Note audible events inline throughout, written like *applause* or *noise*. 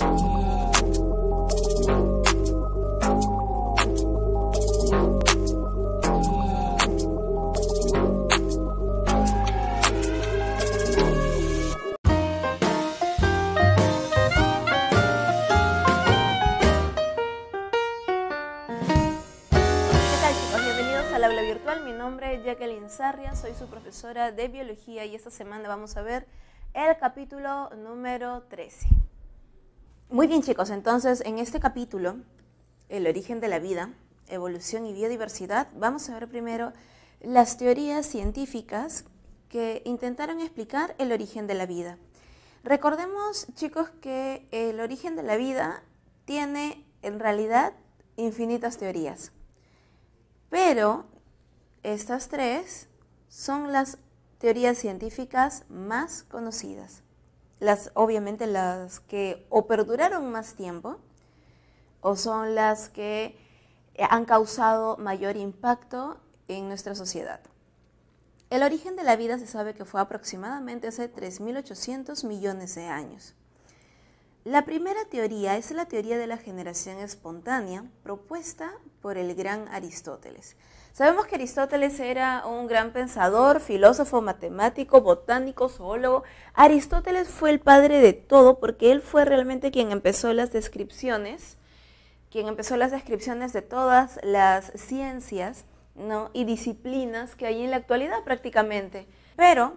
¿Qué tal chicos? Bienvenidos al aula virtual. Mi nombre es Jacqueline Sarria, soy su profesora de biología y esta semana vamos a ver el capítulo número 13. Muy bien chicos, entonces en este capítulo, el origen de la vida, evolución y biodiversidad, vamos a ver primero las teorías científicas que intentaron explicar el origen de la vida. Recordemos chicos que el origen de la vida tiene en realidad infinitas teorías, pero estas tres son las teorías científicas más conocidas obviamente las que o perduraron más tiempo o son las que han causado mayor impacto en nuestra sociedad. El origen de la vida se sabe que fue aproximadamente hace 3.800 millones de años. La primera teoría es la teoría de la generación espontánea propuesta por el gran Aristóteles. Sabemos que Aristóteles era un gran pensador, filósofo, matemático, botánico, zoólogo. Aristóteles fue el padre de todo porque él fue realmente quien empezó las descripciones, quien empezó las descripciones de todas las ciencias ¿no? y disciplinas que hay en la actualidad prácticamente. Pero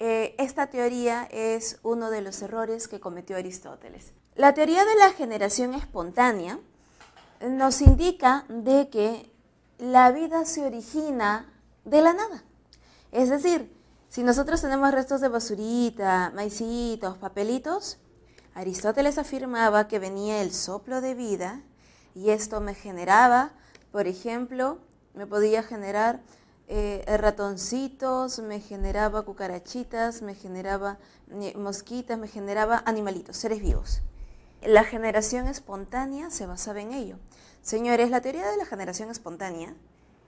eh, esta teoría es uno de los errores que cometió Aristóteles. La teoría de la generación espontánea nos indica de que la vida se origina de la nada. Es decir, si nosotros tenemos restos de basurita, maicitos, papelitos, Aristóteles afirmaba que venía el soplo de vida y esto me generaba, por ejemplo, me podía generar eh, ratoncitos, me generaba cucarachitas, me generaba eh, mosquitas, me generaba animalitos, seres vivos. La generación espontánea se basaba en ello. Señores, la teoría de la generación espontánea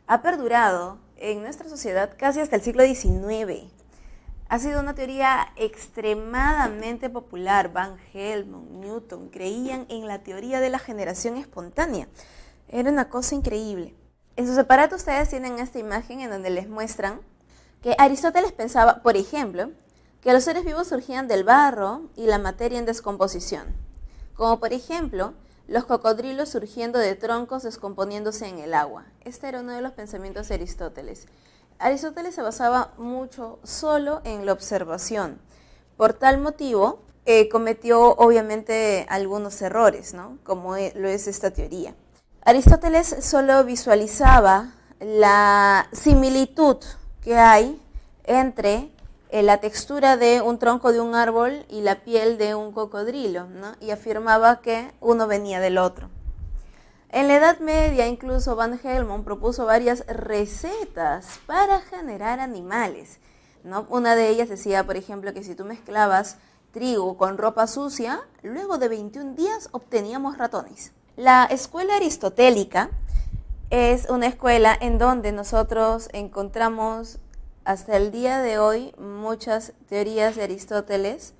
ha perdurado en nuestra sociedad casi hasta el siglo XIX. Ha sido una teoría extremadamente popular. Van Helmont, Newton creían en la teoría de la generación espontánea. Era una cosa increíble. En sus aparatos ustedes tienen esta imagen en donde les muestran que Aristóteles pensaba, por ejemplo, que los seres vivos surgían del barro y la materia en descomposición. Como por ejemplo, los cocodrilos surgiendo de troncos descomponiéndose en el agua. Este era uno de los pensamientos de Aristóteles. Aristóteles se basaba mucho solo en la observación. Por tal motivo, eh, cometió obviamente algunos errores, ¿no? como e, lo es esta teoría. Aristóteles solo visualizaba la similitud que hay entre eh, la textura de un tronco de un árbol y la piel de un cocodrilo, y afirmaba que uno venía del otro. En la Edad Media, incluso Van Helmont propuso varias recetas para generar animales. ¿no? Una de ellas decía, por ejemplo, que si tú mezclabas trigo con ropa sucia, luego de 21 días obteníamos ratones. La escuela aristotélica es una escuela en donde nosotros encontramos hasta el día de hoy muchas teorías de Aristóteles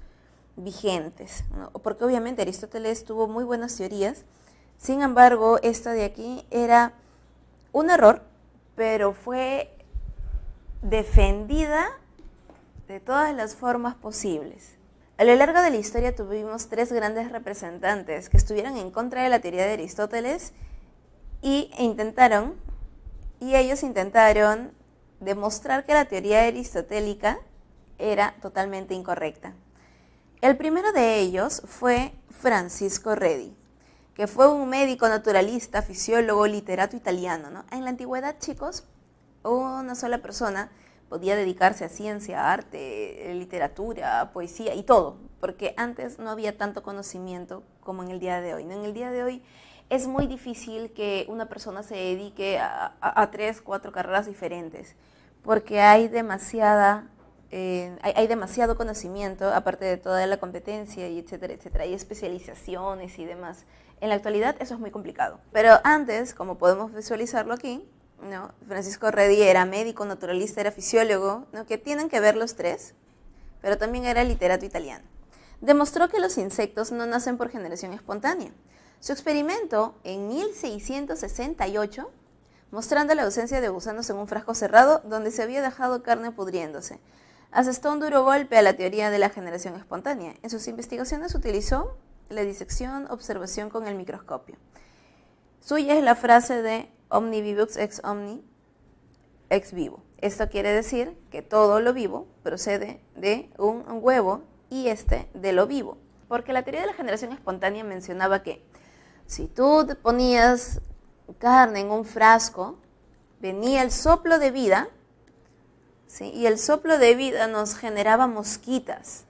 vigentes, porque obviamente Aristóteles tuvo muy buenas teorías, sin embargo, esta de aquí era un error, pero fue defendida de todas las formas posibles. A lo largo de la historia tuvimos tres grandes representantes que estuvieron en contra de la teoría de Aristóteles e intentaron, y ellos intentaron demostrar que la teoría aristotélica era totalmente incorrecta. El primero de ellos fue Francisco Redi, que fue un médico naturalista, fisiólogo, literato italiano. En la antigüedad, chicos, una sola persona podía dedicarse a ciencia, arte, literatura, poesía y todo, porque antes no había tanto conocimiento como en el día de hoy. En el día de hoy es muy difícil que una persona se dedique a tres, cuatro carreras diferentes porque hay demasiada, eh, hay, demasiado conocimiento, aparte de toda la competencia y etcétera, etcétera, y especializaciones y demás. En la actualidad eso es muy complicado. Pero antes, como podemos visualizarlo aquí, ¿no? Francisco Redi era médico, naturalista, era fisiólogo, que tienen que ver los tres, pero también era literato italiano. Demostró que los insectos no nacen por generación espontánea. Su experimento en 1668 mostrando la ausencia de gusanos en un frasco cerrado donde se había dejado carne pudriéndose. Asestó un duro golpe a la teoría de la generación espontánea. En sus investigaciones utilizó la disección, observación con el microscopio. Suya es la frase de omni ex omni ex vivo. Esto quiere decir que todo lo vivo procede de un huevo y este de lo vivo. Porque la teoría de la generación espontánea mencionaba que si tú ponías carne en un frasco, venía el soplo de vida, y el soplo de vida nos generaba mosquitas.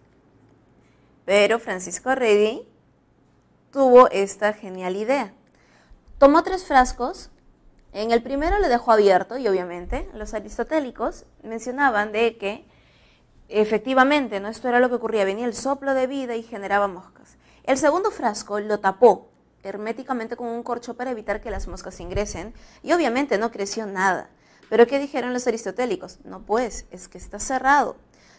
Pero Francisco Redi tuvo esta genial idea. Tomó tres frascos, en el primero le dejó abierto y obviamente los aristotélicos mencionaban de que efectivamente, ¿no? esto era lo que ocurría, venía el soplo de vida y generaba moscas. El segundo frasco lo tapó herméticamente con un corcho para evitar que las moscas ingresen y obviamente no creció nada. Pero ¿qué dijeron los aristotélicos? No pues, es que está cerrado.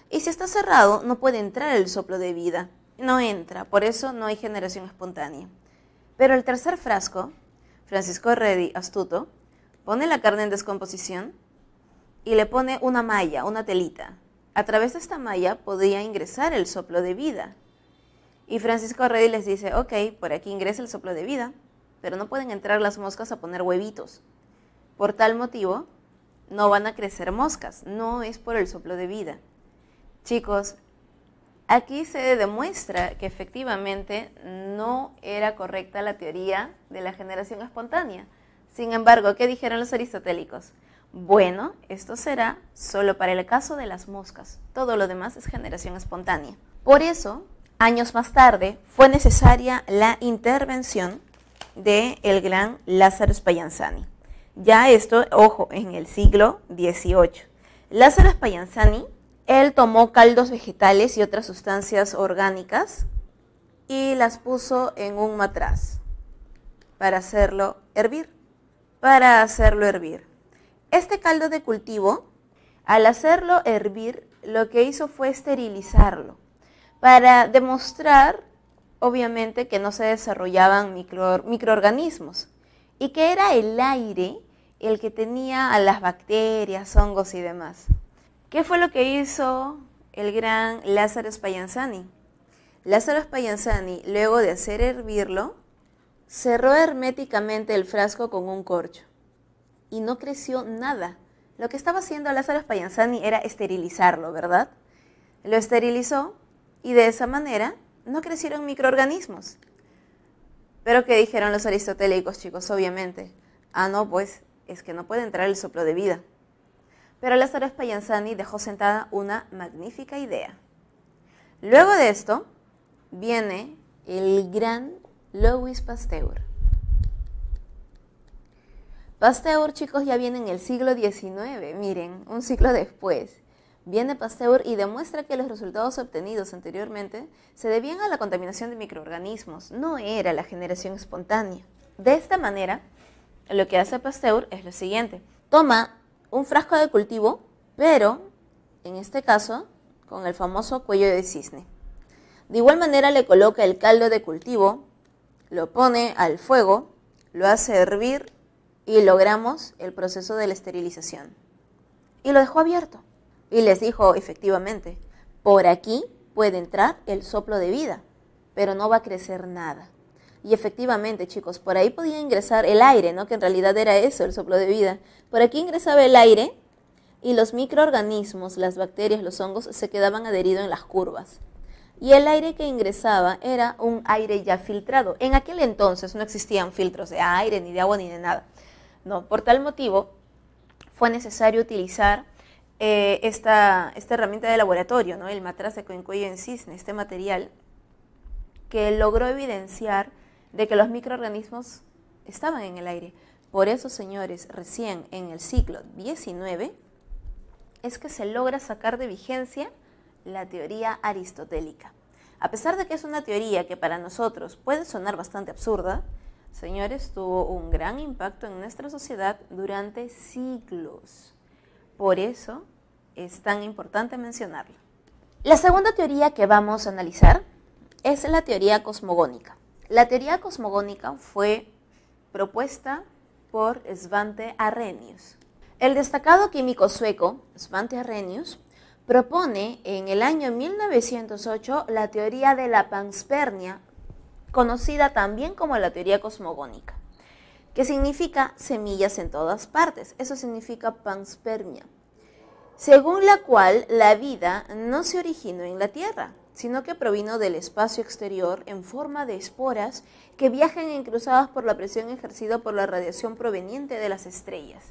Y si está cerrado, no puede entrar el soplo de vida. No entra, por eso no hay generación espontánea. Pero el tercer frasco, Francisco Reddy, astuto, pone la carne en descomposición y le pone una malla, una telita. A través de esta malla podría ingresar el soplo de vida, y Francisco Reddy les dice, ok, por aquí ingresa el soplo de vida, pero no pueden entrar las moscas a poner huevitos. Por tal motivo, no van a crecer moscas, no es por el soplo de vida. Chicos, aquí se demuestra que efectivamente no era correcta la teoría de la generación espontánea. Sin embargo, ¿qué dijeron los aristotélicos? Bueno, esto será solo para el caso de las moscas, todo lo demás es generación espontánea. Por eso, años más tarde, fue necesaria la intervención del gran Lázaro Spallanzani. Ya esto, ojo, en el siglo XVIII. Lázaro Spallanzani, él tomó caldos vegetales y otras sustancias orgánicas y las puso en un matraz para hacerlo hervir. Para hacerlo hervir. Este caldo de cultivo, al hacerlo hervir, lo que hizo fue esterilizarlo para demostrar, obviamente, que no se desarrollaban microorganismos y que era el aire el que tenía a las bacterias, hongos y demás. ¿Qué fue lo que hizo el gran Lázaro Spallanzani? Lázaro Spallanzani, luego de hacer hervirlo, cerró herméticamente el frasco con un corcho y no creció nada. Lo que estaba haciendo Lázaro Spallanzani era esterilizarlo, ¿verdad? Lo esterilizó y de esa manera no crecieron microorganismos. Pero ¿qué dijeron los aristotélicos, chicos? Obviamente. Ah, no, pues es que no puede entrar el soplo de vida. Pero Lázaro Spallanzani dejó sentada una magnífica idea. Luego de esto viene el gran Louis Pasteur. Pasteur, chicos, ya viene en el siglo XIX, miren, un siglo después viene Pasteur y demuestra que los resultados obtenidos anteriormente se debían a la contaminación de microorganismos, no era la generación espontánea. De esta manera, lo que hace Pasteur es lo siguiente. Toma un frasco de cultivo, pero en este caso con el famoso cuello de cisne. De igual manera le coloca el caldo de cultivo, lo pone al fuego, lo hace hervir y logramos el proceso de la esterilización. Y lo dejó abierto. Y les dijo, efectivamente, por aquí puede entrar el soplo de vida, pero no va a crecer nada. Y efectivamente, chicos, por ahí podía ingresar el aire, ¿no? Que en realidad era eso, el soplo de vida. Por aquí ingresaba el aire y los microorganismos, las bacterias, los hongos, se quedaban adheridos en las curvas. Y el aire que ingresaba era un aire ya filtrado. En aquel entonces no existían filtros de aire, ni de agua, ni de nada. No, por tal motivo fue necesario utilizar eh, esta, herramienta de laboratorio, ¿no? el matraz de cuello en cisne, este material que logró evidenciar de que los microorganismos estaban en el aire. Por eso, señores, recién en el siglo XIX es que se logra sacar de vigencia la teoría aristotélica. A pesar de que es una teoría que para nosotros puede sonar bastante absurda, señores, tuvo un gran impacto en nuestra sociedad durante siglos. Por eso es tan importante mencionarlo. La segunda teoría que vamos a analizar es la teoría cosmogónica. La teoría cosmogónica fue propuesta por Svante Arrhenius. El destacado químico sueco Svante Arrhenius propone en el año 1908 la teoría de la panspermia, conocida también como la teoría cosmogónica, que significa semillas en todas partes. Eso significa panspermia según la cual la vida no se originó en la Tierra, sino que provino del espacio exterior en forma de esporas que viajan cruzadas por la presión ejercida por la radiación proveniente de las estrellas.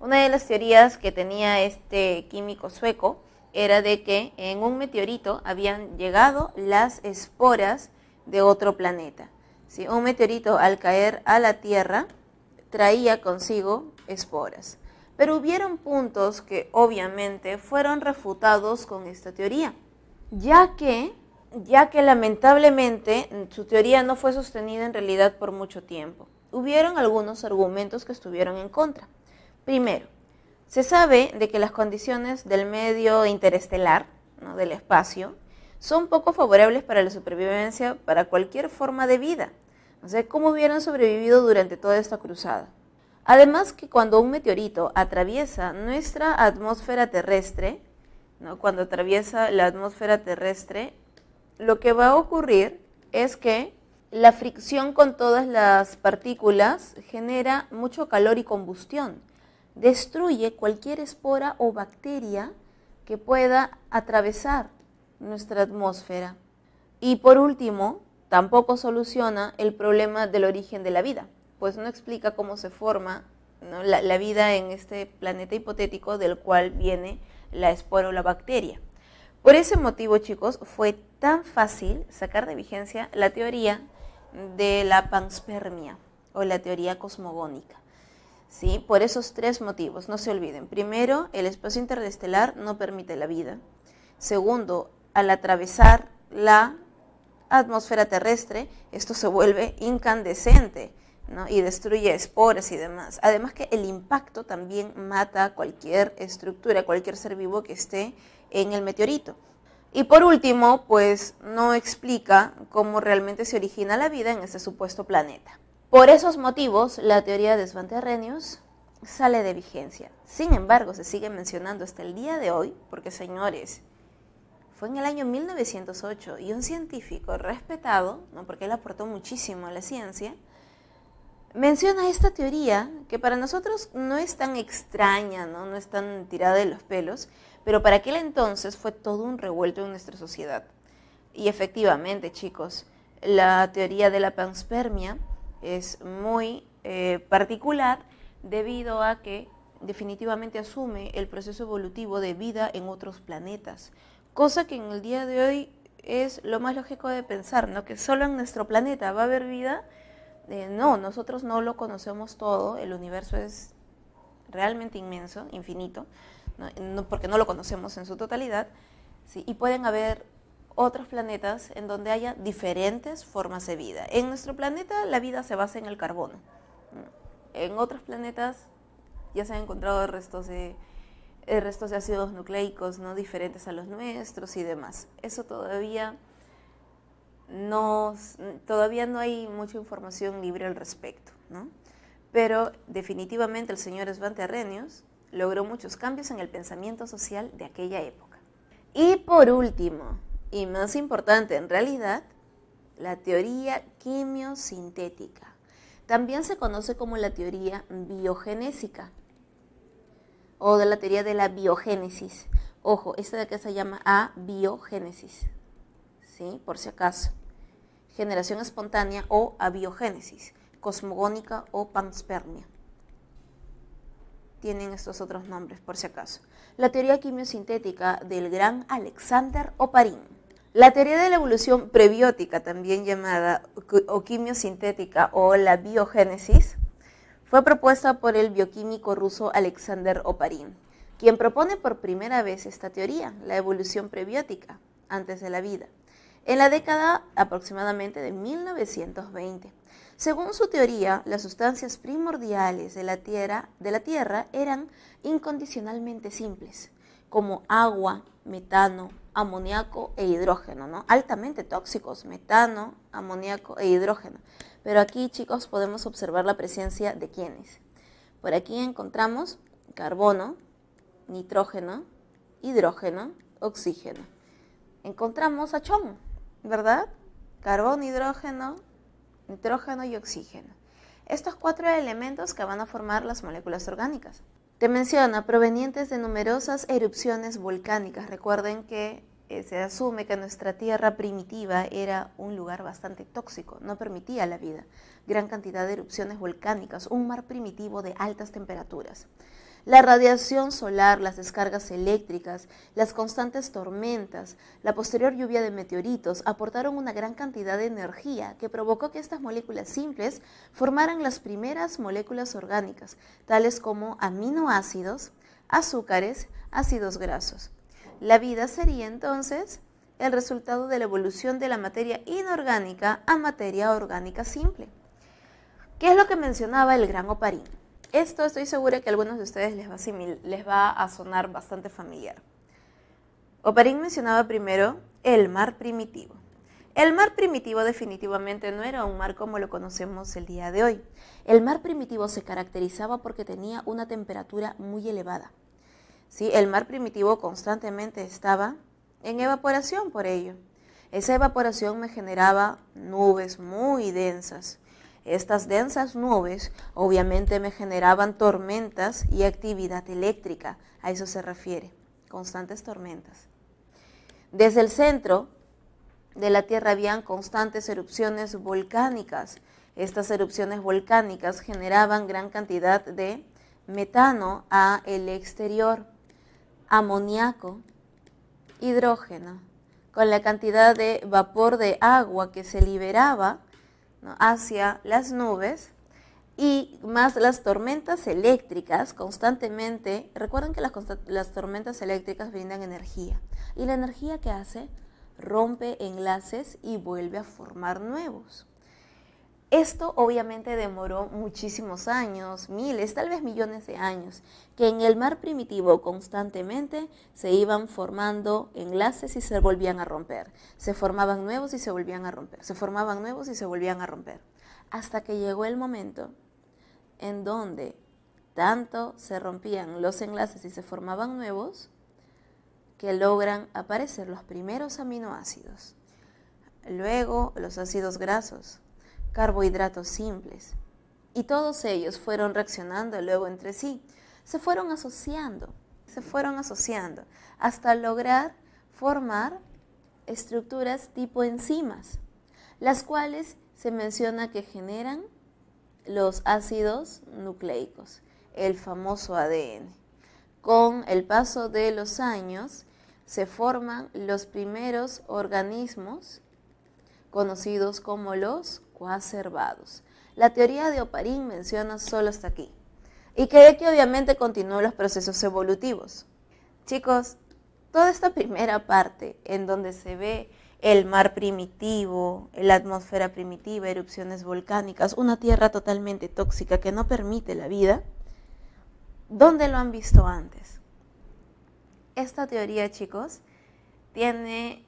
Una de las teorías que tenía este químico sueco era de que en un meteorito habían llegado las esporas de otro planeta. Si Un meteorito al caer a la Tierra traía consigo esporas pero hubieron puntos que obviamente fueron refutados con esta teoría, ya que, ya que lamentablemente su teoría no fue sostenida en realidad por mucho tiempo. Hubieron algunos argumentos que estuvieron en contra. Primero, se sabe de que las condiciones del medio interestelar, del espacio, son poco favorables para la supervivencia para cualquier forma de vida. O sea, ¿cómo hubieran sobrevivido durante toda esta cruzada? Además que cuando un meteorito atraviesa nuestra atmósfera terrestre, cuando atraviesa la atmósfera terrestre, lo que va a ocurrir es que la fricción con todas las partículas genera mucho calor y combustión. Destruye cualquier espora o bacteria que pueda atravesar nuestra atmósfera. Y por último, tampoco soluciona el problema del origen de la vida pues no explica cómo se forma la, la, vida en este planeta hipotético del cual viene la espora o la bacteria. Por ese motivo, chicos, fue tan fácil sacar de vigencia la teoría de la panspermia o la teoría cosmogónica. ¿Sí? Por esos tres motivos, no se olviden. Primero, el espacio interestelar no permite la vida. Segundo, al atravesar la atmósfera terrestre, esto se vuelve incandescente y destruye esporas y demás. Además que el impacto también mata cualquier estructura, cualquier ser vivo que esté en el meteorito. Y por último, pues no explica cómo realmente se origina la vida en ese supuesto planeta. Por esos motivos, la teoría de Svante Arrhenius sale de vigencia. Sin embargo, se sigue mencionando hasta el día de hoy, porque señores, fue en el año 1908 y un científico respetado, ¿no? porque él aportó muchísimo a la ciencia, menciona esta teoría que para nosotros no es tan extraña, ¿no? no es tan tirada de los pelos, pero para aquel entonces fue todo un revuelto en nuestra sociedad. Y efectivamente, chicos, la teoría de la panspermia es muy eh, particular debido a que definitivamente asume el proceso evolutivo de vida en otros planetas, cosa que en el día de hoy es lo más lógico de pensar, ¿no? Que solo en nuestro planeta va a haber vida no, nosotros no lo conocemos todo, el universo es realmente inmenso, infinito, porque no lo conocemos en su totalidad, y pueden haber otros planetas en donde haya diferentes formas de vida. En nuestro planeta la vida se basa en el carbono. En otros planetas ya se han encontrado restos de, eh, restos de ácidos nucleicos no diferentes a los nuestros y demás. Eso todavía todavía no hay mucha información libre al respecto, Pero definitivamente el señor Svante Arrhenius logró muchos cambios en el pensamiento social de aquella época. Y por último, y más importante en realidad, la teoría quimiosintética. También se conoce como la teoría biogenésica o de la teoría de la biogénesis. Ojo, esta de acá se llama a biogénesis por si acaso. Generación espontánea o abiogénesis, cosmogónica o panspermia. Tienen estos otros nombres por si acaso. La teoría quimiosintética del gran Alexander Oparin. La teoría de la evolución prebiótica, también llamada o quimiosintética o la biogénesis, fue propuesta por el bioquímico ruso Alexander Oparin, quien propone por primera vez esta teoría, la evolución prebiótica, antes de la vida en la década aproximadamente de 1920. Según su teoría, las sustancias primordiales de la Tierra, de la tierra eran incondicionalmente simples, como agua, metano, amoníaco e hidrógeno, ¿no? Altamente tóxicos, metano, amoníaco e hidrógeno. Pero aquí, chicos, podemos observar la presencia de quienes. Por aquí encontramos carbono, nitrógeno, hidrógeno, oxígeno. Encontramos a Chomo. ¿verdad? Carbón, hidrógeno, nitrógeno y oxígeno. Estos cuatro elementos que van a formar las moléculas orgánicas. Te menciona provenientes de numerosas erupciones volcánicas. Recuerden que eh, se asume que nuestra tierra primitiva era un lugar bastante tóxico, no permitía la vida. Gran cantidad de erupciones volcánicas, un mar primitivo de altas temperaturas. La radiación solar, las descargas eléctricas, las constantes tormentas, la posterior lluvia de meteoritos aportaron una gran cantidad de energía que provocó que estas moléculas simples formaran las primeras moléculas orgánicas, tales como aminoácidos, azúcares, ácidos grasos. La vida sería entonces el resultado de la evolución de la materia inorgánica a materia orgánica simple. ¿Qué es lo que mencionaba el gran Oparín? Esto estoy segura que a algunos de ustedes les va, a sonar bastante familiar. Oparín mencionaba primero el mar primitivo. El mar primitivo definitivamente no era un mar como lo conocemos el día de hoy. El mar primitivo se caracterizaba porque tenía una temperatura muy elevada. ¿Sí? El mar primitivo constantemente estaba en evaporación por ello. Esa evaporación me generaba nubes muy densas. Estas densas nubes obviamente me generaban tormentas y actividad eléctrica, a eso se refiere, constantes tormentas. Desde el centro de la Tierra habían constantes erupciones volcánicas. Estas erupciones volcánicas generaban gran cantidad de metano a el exterior, amoníaco, hidrógeno. Con la cantidad de vapor de agua que se liberaba, hacia las nubes y más las tormentas eléctricas constantemente, recuerden que las, tormentas eléctricas brindan energía y la energía que hace rompe enlaces y vuelve a formar nuevos. Esto obviamente demoró muchísimos años, miles, tal vez millones de años, que en el mar primitivo constantemente se iban formando enlaces y se volvían a romper. Se formaban nuevos y se volvían a romper. Se formaban nuevos y se volvían a romper. Hasta que llegó el momento en donde tanto se rompían los enlaces y se formaban nuevos que logran aparecer los primeros aminoácidos. Luego los ácidos grasos carbohidratos simples. Y todos ellos fueron reaccionando luego entre sí, se fueron asociando, se fueron asociando, hasta lograr formar estructuras tipo enzimas, las cuales se menciona que generan los ácidos nucleicos, el famoso ADN. Con el paso de los años se forman los primeros organismos conocidos como los coacervados. La teoría de Oparín menciona solo hasta aquí. Y que que obviamente continúan los procesos evolutivos. Chicos, toda esta primera parte en donde se ve el mar primitivo, la atmósfera primitiva, erupciones volcánicas, una tierra totalmente tóxica que no permite la vida, ¿dónde lo han visto antes? Esta teoría, chicos, tiene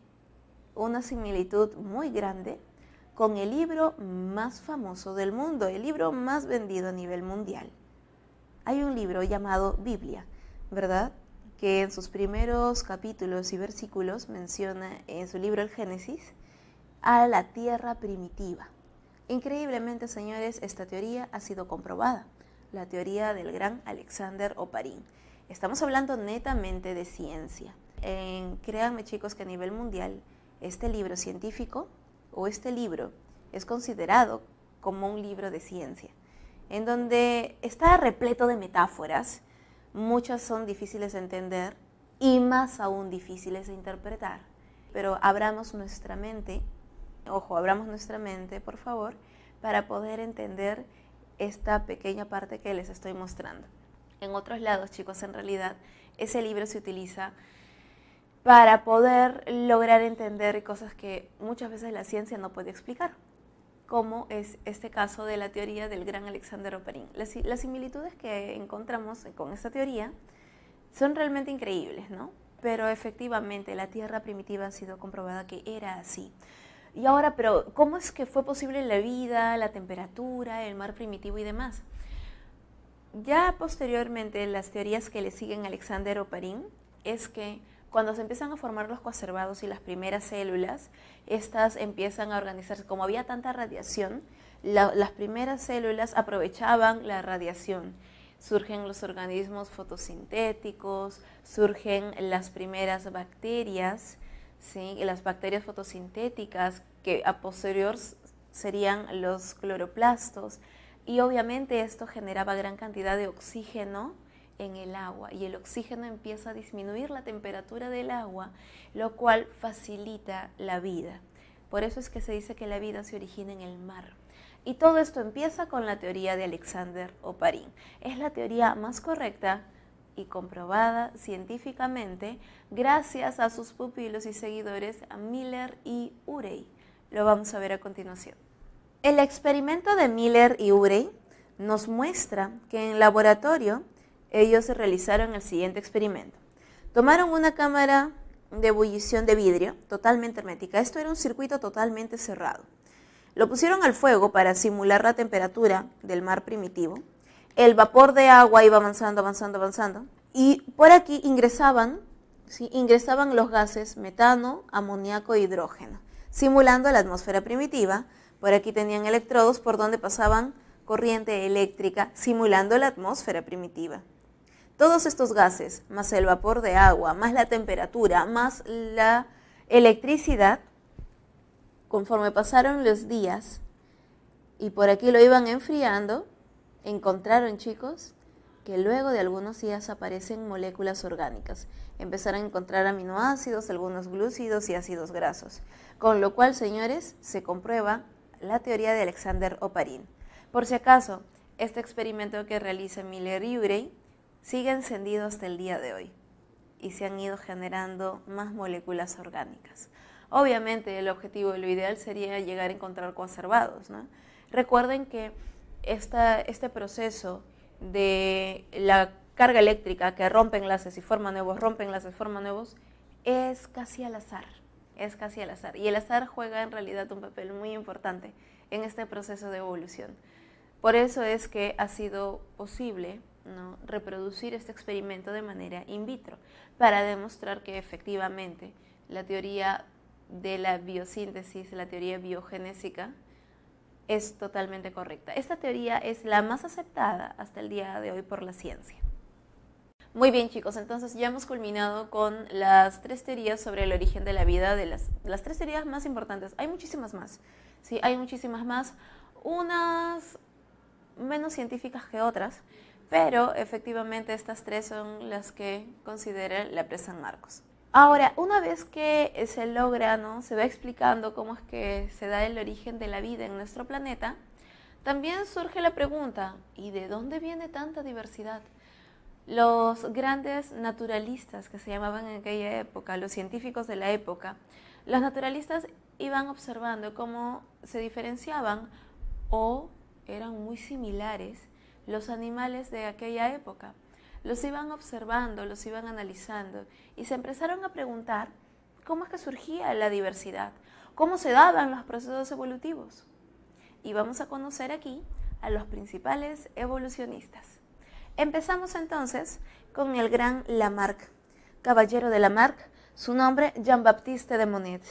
una similitud muy grande con el libro más famoso del mundo, el libro más vendido a nivel mundial. Hay un libro llamado Biblia, ¿verdad? Que en sus primeros capítulos y versículos menciona en su libro el Génesis a la tierra primitiva. Increíblemente, señores, esta teoría ha sido comprobada, la teoría del gran Alexander Oparín. Estamos hablando netamente de ciencia. En, créanme chicos que a nivel mundial, este libro científico o este libro es considerado como un libro de ciencia, en donde está repleto de metáforas, muchas son difíciles de entender y más aún difíciles de interpretar. Pero abramos nuestra mente, ojo, abramos nuestra mente, por favor, para poder entender esta pequeña parte que les estoy mostrando. En otros lados, chicos, en realidad, ese libro se utiliza para poder lograr entender cosas que muchas veces la ciencia no puede explicar, como es este caso de la teoría del gran Alexander Oparin. Las, similitudes que encontramos con esta teoría son realmente increíbles, ¿no? Pero efectivamente la Tierra primitiva ha sido comprobada que era así. Y ahora, pero ¿cómo es que fue posible la vida, la temperatura, el mar primitivo y demás? Ya posteriormente las teorías que le siguen a Alexander Oparin es que cuando se empiezan a formar los coacervados y las primeras células, estas empiezan a organizarse. Como había tanta radiación, las primeras células aprovechaban la radiación. Surgen los organismos fotosintéticos, surgen las primeras bacterias, ¿sí? las bacterias fotosintéticas que a posterior serían los cloroplastos. Y obviamente esto generaba gran cantidad de oxígeno en el agua y el oxígeno empieza a disminuir la temperatura del agua, lo cual facilita la vida. Por eso es que se dice que la vida se origina en el mar. Y todo esto empieza con la teoría de Alexander Oparin. Es la teoría más correcta y comprobada científicamente gracias a sus pupilos y seguidores Miller y Urey. Lo vamos a ver a continuación. El experimento de Miller y Urey nos muestra que en laboratorio ellos realizaron el siguiente experimento. Tomaron una cámara de ebullición de vidrio totalmente hermética. Esto era un circuito totalmente cerrado. Lo pusieron al fuego para simular la temperatura del mar primitivo. El vapor de agua iba avanzando, avanzando, avanzando. Y por aquí ingresaban, ingresaban los gases metano, amoníaco e hidrógeno, simulando la atmósfera primitiva. Por aquí tenían electrodos por donde pasaban corriente eléctrica, simulando la atmósfera primitiva. Todos estos gases, más el vapor de agua, más la temperatura, más la electricidad, conforme pasaron los días y por aquí lo iban enfriando, encontraron chicos que luego de algunos días aparecen moléculas orgánicas. Empezaron a encontrar aminoácidos, algunos glúcidos y ácidos grasos. Con lo cual, señores, se comprueba la teoría de Alexander Oparin. Por si acaso, este experimento que realiza Miller y Urey sigue encendido hasta el día de hoy y se han ido generando más moléculas orgánicas. Obviamente el objetivo, lo ideal sería llegar a encontrar conservados. Recuerden que esta, este proceso de la carga eléctrica que rompe enlaces y forma nuevos, rompe enlaces, forma nuevos, es casi al azar. Es casi al azar. Y el azar juega en realidad un papel muy importante en este proceso de evolución. Por eso es que ha sido posible reproducir este experimento de manera in vitro para demostrar que efectivamente la teoría de la biosíntesis, la teoría biogenésica, es totalmente correcta. Esta teoría es la más aceptada hasta el día de hoy por la ciencia. Muy bien chicos, entonces ya hemos culminado con las tres teorías sobre el origen de la vida, de las, las tres teorías más importantes. Hay muchísimas más, sí, hay muchísimas más, unas menos científicas que otras, pero efectivamente estas tres son las que considera la presa en Marcos. Ahora, una vez que se logra, ¿no? se va explicando cómo es que se da el origen de la vida en nuestro planeta, también surge la pregunta, ¿y de dónde viene tanta diversidad? Los grandes naturalistas que se llamaban en aquella época, los científicos de la época, los naturalistas iban observando cómo se diferenciaban o eran muy similares los animales de aquella época. Los iban observando, los iban analizando y se empezaron a preguntar cómo es que surgía la diversidad, cómo se daban los procesos evolutivos. Y vamos a conocer aquí a los principales evolucionistas. Empezamos entonces con el gran Lamarck, caballero de Lamarck, su nombre Jean-Baptiste de Monet.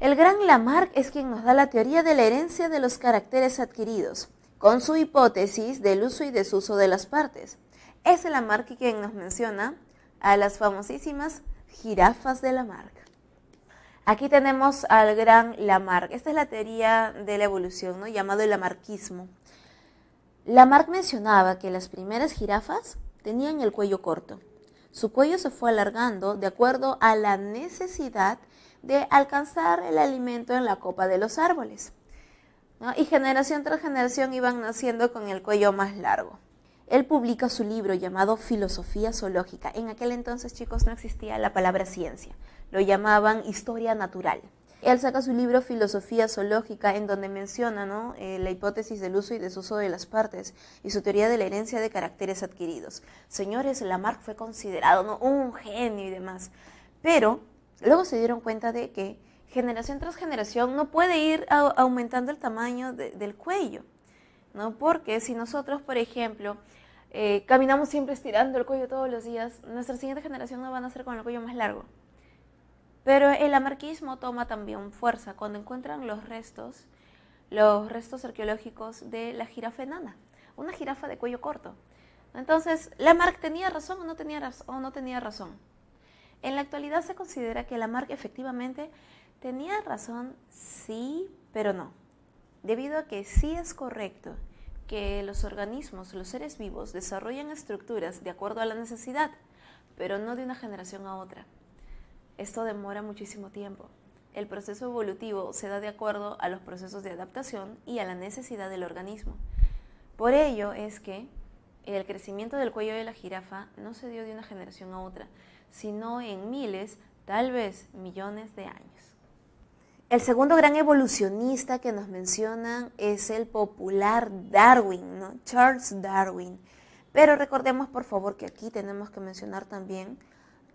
El gran Lamarck es quien nos da la teoría de la herencia de los caracteres adquiridos, con su hipótesis del uso y desuso de las partes. Es Lamarck quien nos menciona a las famosísimas jirafas de Lamarck. Aquí tenemos al gran Lamarck. Esta es la teoría de la evolución, ¿no? llamado el lamarquismo. Lamarck mencionaba que las primeras jirafas tenían el cuello corto. Su cuello se fue alargando de acuerdo a la necesidad de alcanzar el alimento en la copa de los árboles y generación tras generación iban naciendo con el cuello más largo. Él publica su libro llamado Filosofía Zoológica. En aquel entonces, chicos, no existía la palabra ciencia. Lo llamaban historia natural. Él saca su libro Filosofía Zoológica, en donde menciona eh, la hipótesis del uso y desuso de las partes y su teoría de la herencia de caracteres adquiridos. Señores, Lamarck fue considerado un genio y demás. Pero luego se dieron cuenta de que generación tras generación no puede ir aumentando el tamaño del cuello, ¿no? Porque si nosotros, por ejemplo, eh, caminamos siempre estirando el cuello todos los días, nuestra siguiente generación no va a nacer con el cuello más largo. Pero el amarquismo toma también fuerza cuando encuentran los restos, los restos arqueológicos de la jirafa enana, una jirafa de cuello corto. Entonces, Lamarck tenía razón o no tenía, o no tenía razón. En la actualidad se considera que Lamarck efectivamente Tenía razón, sí, pero no. Debido a que sí es correcto que los organismos, los seres vivos, desarrollan estructuras de acuerdo a la necesidad, pero no de una generación a otra. Esto demora muchísimo tiempo. El proceso evolutivo se da de acuerdo a los procesos de adaptación y a la necesidad del organismo. Por ello es que el crecimiento del cuello de la jirafa no se dio de una generación a otra, sino en miles, tal vez millones de años. El segundo gran evolucionista que nos mencionan es el popular Darwin, ¿no? Charles Darwin. Pero recordemos por favor que aquí tenemos que mencionar también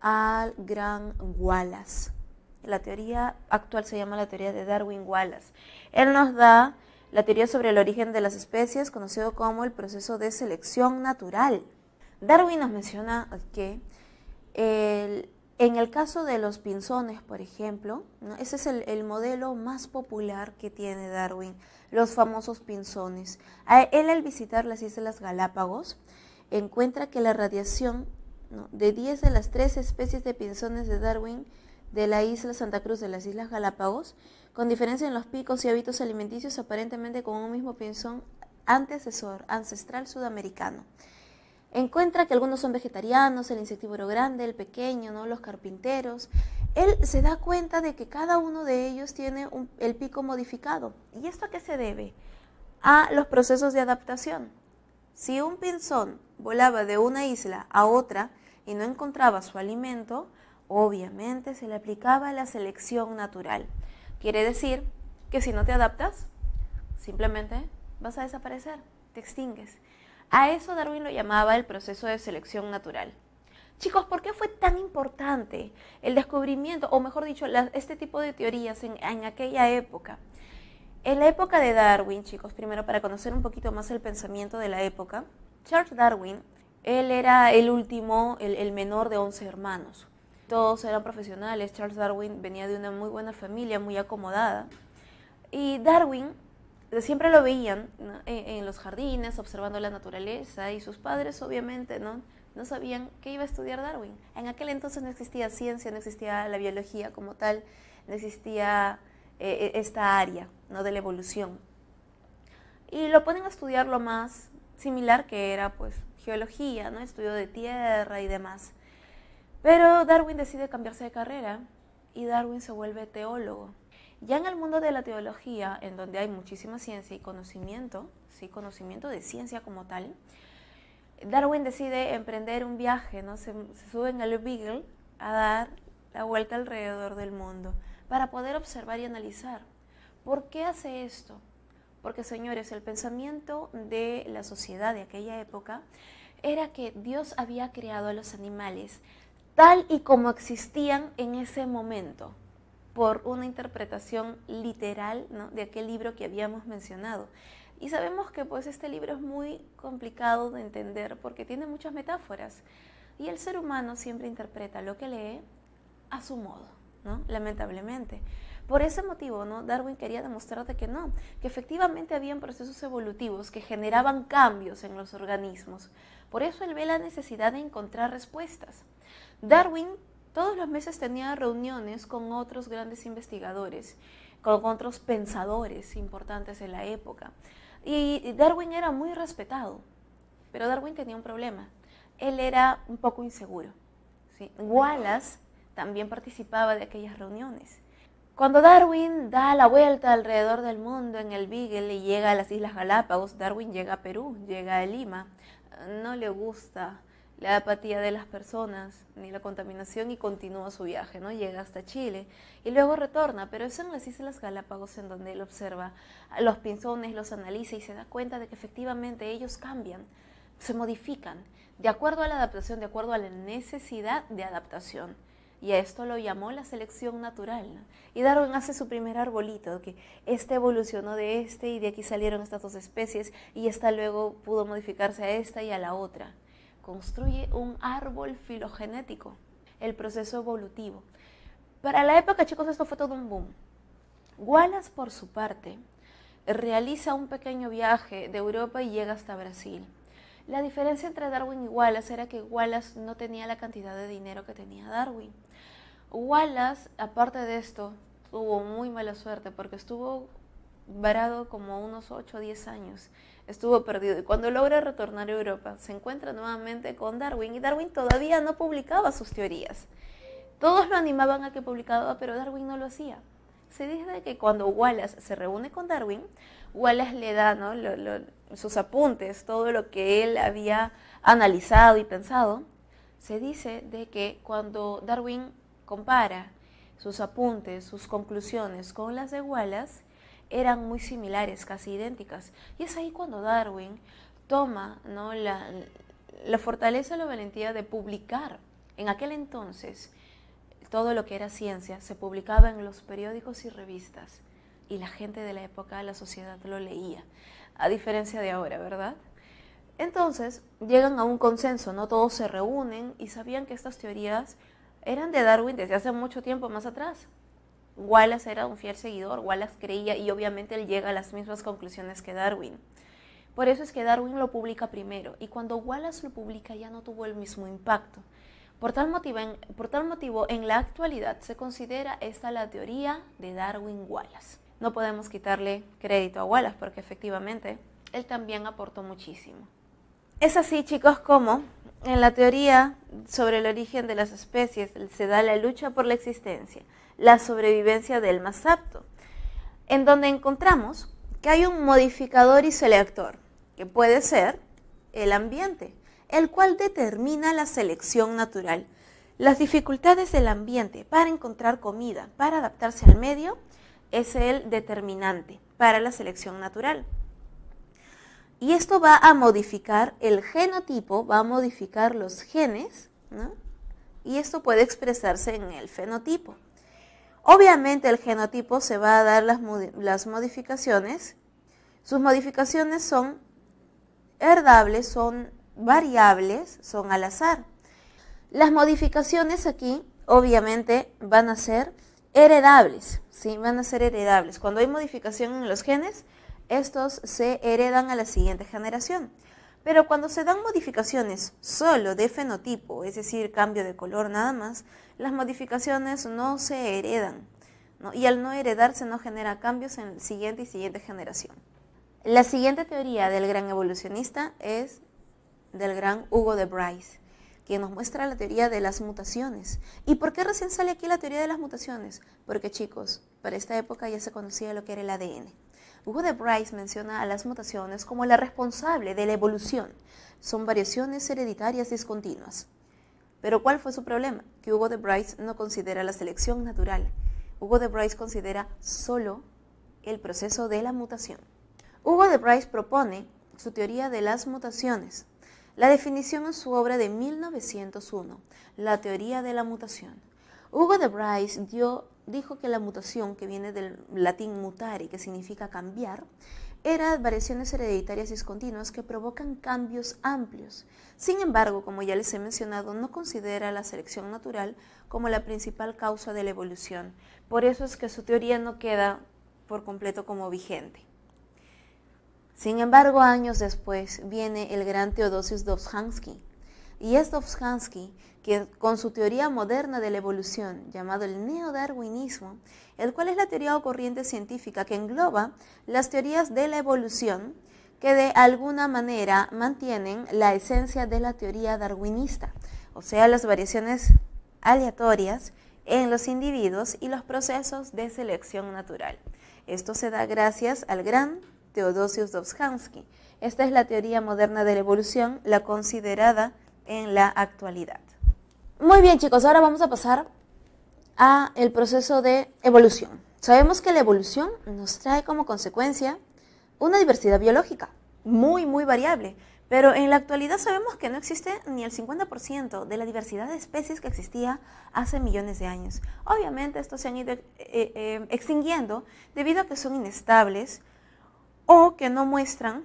al gran Wallace. La teoría actual se llama la teoría de Darwin-Wallace. Él nos da la teoría sobre el origen de las especies, conocido como el proceso de selección natural. Darwin nos menciona que el, en el caso de los pinzones, por ejemplo, ese es el, modelo más popular que tiene Darwin, los famosos pinzones. A él al visitar las Islas Galápagos encuentra que la radiación de 10 de las 3 especies de pinzones de Darwin de la isla Santa Cruz de las Islas Galápagos, con diferencia en los picos y hábitos alimenticios aparentemente con un mismo pinzón antecesor ancestral sudamericano. Encuentra que algunos son vegetarianos, el insectívoro grande, el pequeño, ¿no? los carpinteros. Él se da cuenta de que cada uno de ellos tiene el pico modificado. ¿Y esto a qué se debe? A los procesos de adaptación. Si un pinzón volaba de una isla a otra y no encontraba su alimento, obviamente se le aplicaba la selección natural. Quiere decir que si no te adaptas, simplemente vas a desaparecer, te extingues. A eso Darwin lo llamaba el proceso de selección natural. Chicos, ¿por qué fue tan importante el descubrimiento, o mejor dicho, este tipo de teorías en, aquella época? En la época de Darwin, chicos, primero para conocer un poquito más el pensamiento de la época, Charles Darwin, él era el último, el, el menor de 11 hermanos. Todos eran profesionales, Charles Darwin venía de una muy buena familia, muy acomodada. Y Darwin siempre lo veían e, en, los jardines, observando la naturaleza, y sus padres obviamente no, sabían qué iba a estudiar Darwin. En aquel entonces no existía ciencia, no existía la biología como tal, no existía eh, e, esta área ¿no? de la evolución. Y lo pueden a estudiar lo más similar que era pues geología, ¿no? estudio de tierra y demás. Pero Darwin decide cambiarse de carrera y Darwin se vuelve teólogo. Ya en el mundo de la teología, en donde hay muchísima ciencia y conocimiento, ¿sí? conocimiento de ciencia como tal, Darwin decide emprender un viaje, ¿no? se, se sube en el Beagle a dar la vuelta alrededor del mundo para poder observar y analizar. ¿Por qué hace esto? Porque, señores, el pensamiento de la sociedad de aquella época era que Dios había creado a los animales tal y como existían en ese momento por una interpretación literal de aquel libro que habíamos mencionado. Y sabemos que pues este libro es muy complicado de entender porque tiene muchas metáforas y el ser humano siempre interpreta lo que lee a su modo, ¿no? Lamentablemente. Por ese motivo, ¿no? Darwin quería demostrarte que no, que efectivamente habían procesos evolutivos que generaban cambios en los organismos. Por eso él ve la necesidad de encontrar respuestas. Darwin todos los meses tenía reuniones con otros grandes investigadores, con otros pensadores importantes de la época. Y Darwin era muy respetado, pero Darwin tenía un problema. Él era un poco inseguro. Wallace también participaba de aquellas reuniones. Cuando Darwin da la vuelta alrededor del mundo en el Beagle y llega a las Islas Galápagos, Darwin llega a Perú, llega a Lima. No le gusta la apatía de las personas ni la contaminación y continúa su viaje, ¿no? Llega hasta Chile y luego retorna, pero es en las Islas Galápagos en donde él observa los pinzones, los analiza y se da cuenta de que efectivamente ellos cambian, se modifican de acuerdo a la adaptación, de acuerdo a la necesidad de adaptación. Y a esto lo llamó la selección natural. Y Darwin hace su primer arbolito, que este evolucionó de este y de aquí salieron estas dos especies y esta luego pudo modificarse a esta y a la otra construye un árbol filogenético, el proceso evolutivo. Para la época, chicos, esto fue todo un boom. Wallace, por su parte, realiza un pequeño viaje de Europa y llega hasta Brasil. La diferencia entre Darwin y Wallace era que Wallace no tenía la cantidad de dinero que tenía Darwin. Wallace, aparte de esto, tuvo muy mala suerte porque estuvo varado como unos 8 o 10 años estuvo perdido y cuando logra retornar a Europa se encuentra nuevamente con Darwin y Darwin todavía no publicaba sus teorías. Todos lo animaban a que publicaba, pero Darwin no lo hacía. Se dice que cuando Wallace se reúne con Darwin, Wallace le da sus apuntes, todo lo que él había analizado y pensado. Se dice de que cuando Darwin compara sus apuntes, sus conclusiones con las de Wallace, eran muy similares, casi idénticas. Y es ahí cuando Darwin toma la, la fortaleza, la valentía de publicar. En aquel entonces, todo lo que era ciencia se publicaba en los periódicos y revistas y la gente de la época, la sociedad lo leía, a diferencia de ahora, ¿verdad? Entonces llegan a un consenso, no todos se reúnen y sabían que estas teorías eran de Darwin desde hace mucho tiempo más atrás. Wallace era un fiel seguidor, Wallace creía y obviamente él llega a las mismas conclusiones que Darwin. Por eso es que Darwin lo publica primero y cuando Wallace lo publica ya no tuvo el mismo impacto. Por tal, motivo, en, la actualidad se considera esta la teoría de Darwin Wallace. No podemos quitarle crédito a Wallace porque efectivamente él también aportó muchísimo. Es así, chicos, como en la teoría sobre el origen de las especies se da la lucha por la existencia la sobrevivencia del más apto, en donde encontramos que hay un modificador y selector, que puede ser el ambiente, el cual determina la selección natural, las dificultades del ambiente para encontrar comida, para adaptarse al medio, es el determinante para la selección natural. Y esto va a modificar el genotipo, va a modificar los genes, Y esto puede expresarse en el fenotipo. Obviamente el genotipo se va a dar las, modificaciones. Sus modificaciones son heredables, son variables, son al azar. Las modificaciones aquí obviamente van a ser heredables, ¿sí? Van a ser heredables. Cuando hay modificación en los genes, estos se heredan a la siguiente generación. Pero cuando se dan modificaciones solo de fenotipo, es decir, cambio de color nada más, las modificaciones no se heredan y al no heredarse no genera cambios en la siguiente y siguiente generación. La siguiente teoría del gran evolucionista es del gran Hugo de Bryce, quien nos muestra la teoría de las mutaciones. ¿Y por qué recién sale aquí la teoría de las mutaciones? Porque chicos, para esta época ya se conocía lo que era el ADN. Hugo de Bryce menciona a las mutaciones como la responsable de la evolución. Son variaciones hereditarias discontinuas. Pero ¿cuál fue su problema? Que Hugo de Bryce no considera la selección natural. Hugo de Bryce considera solo el proceso de la mutación. Hugo de Bryce propone su teoría de las mutaciones, la definición en su obra de 1901, La teoría de la mutación. Hugo de Bryce dio, dijo que la mutación, que viene del latín mutare, que significa cambiar, era variaciones hereditarias discontinuas que provocan cambios amplios. Sin embargo, como ya les he mencionado, no considera la selección natural como la principal causa de la evolución. Por eso es que su teoría no queda por completo como vigente. Sin embargo, años después viene el gran Teodosius Dobzhansky, y es Dobzhansky que con su teoría moderna de la evolución, llamado el neodarwinismo, el cual es la teoría o corriente científica que engloba las teorías de la evolución que de alguna manera mantienen la esencia de la teoría darwinista, o sea, las variaciones aleatorias en los individuos y los procesos de selección natural. Esto se da gracias al gran Teodosius Dobzhansky. Esta es la teoría moderna de la evolución, la considerada en la actualidad. Muy bien chicos, ahora vamos a pasar a el proceso de evolución. Sabemos que la evolución nos trae como consecuencia una diversidad biológica muy, muy variable, pero en la actualidad sabemos que no existe ni el 50% de la diversidad de especies que existía hace millones de años. Obviamente estos se han ido eh, eh, extinguiendo debido a que son inestables o que no muestran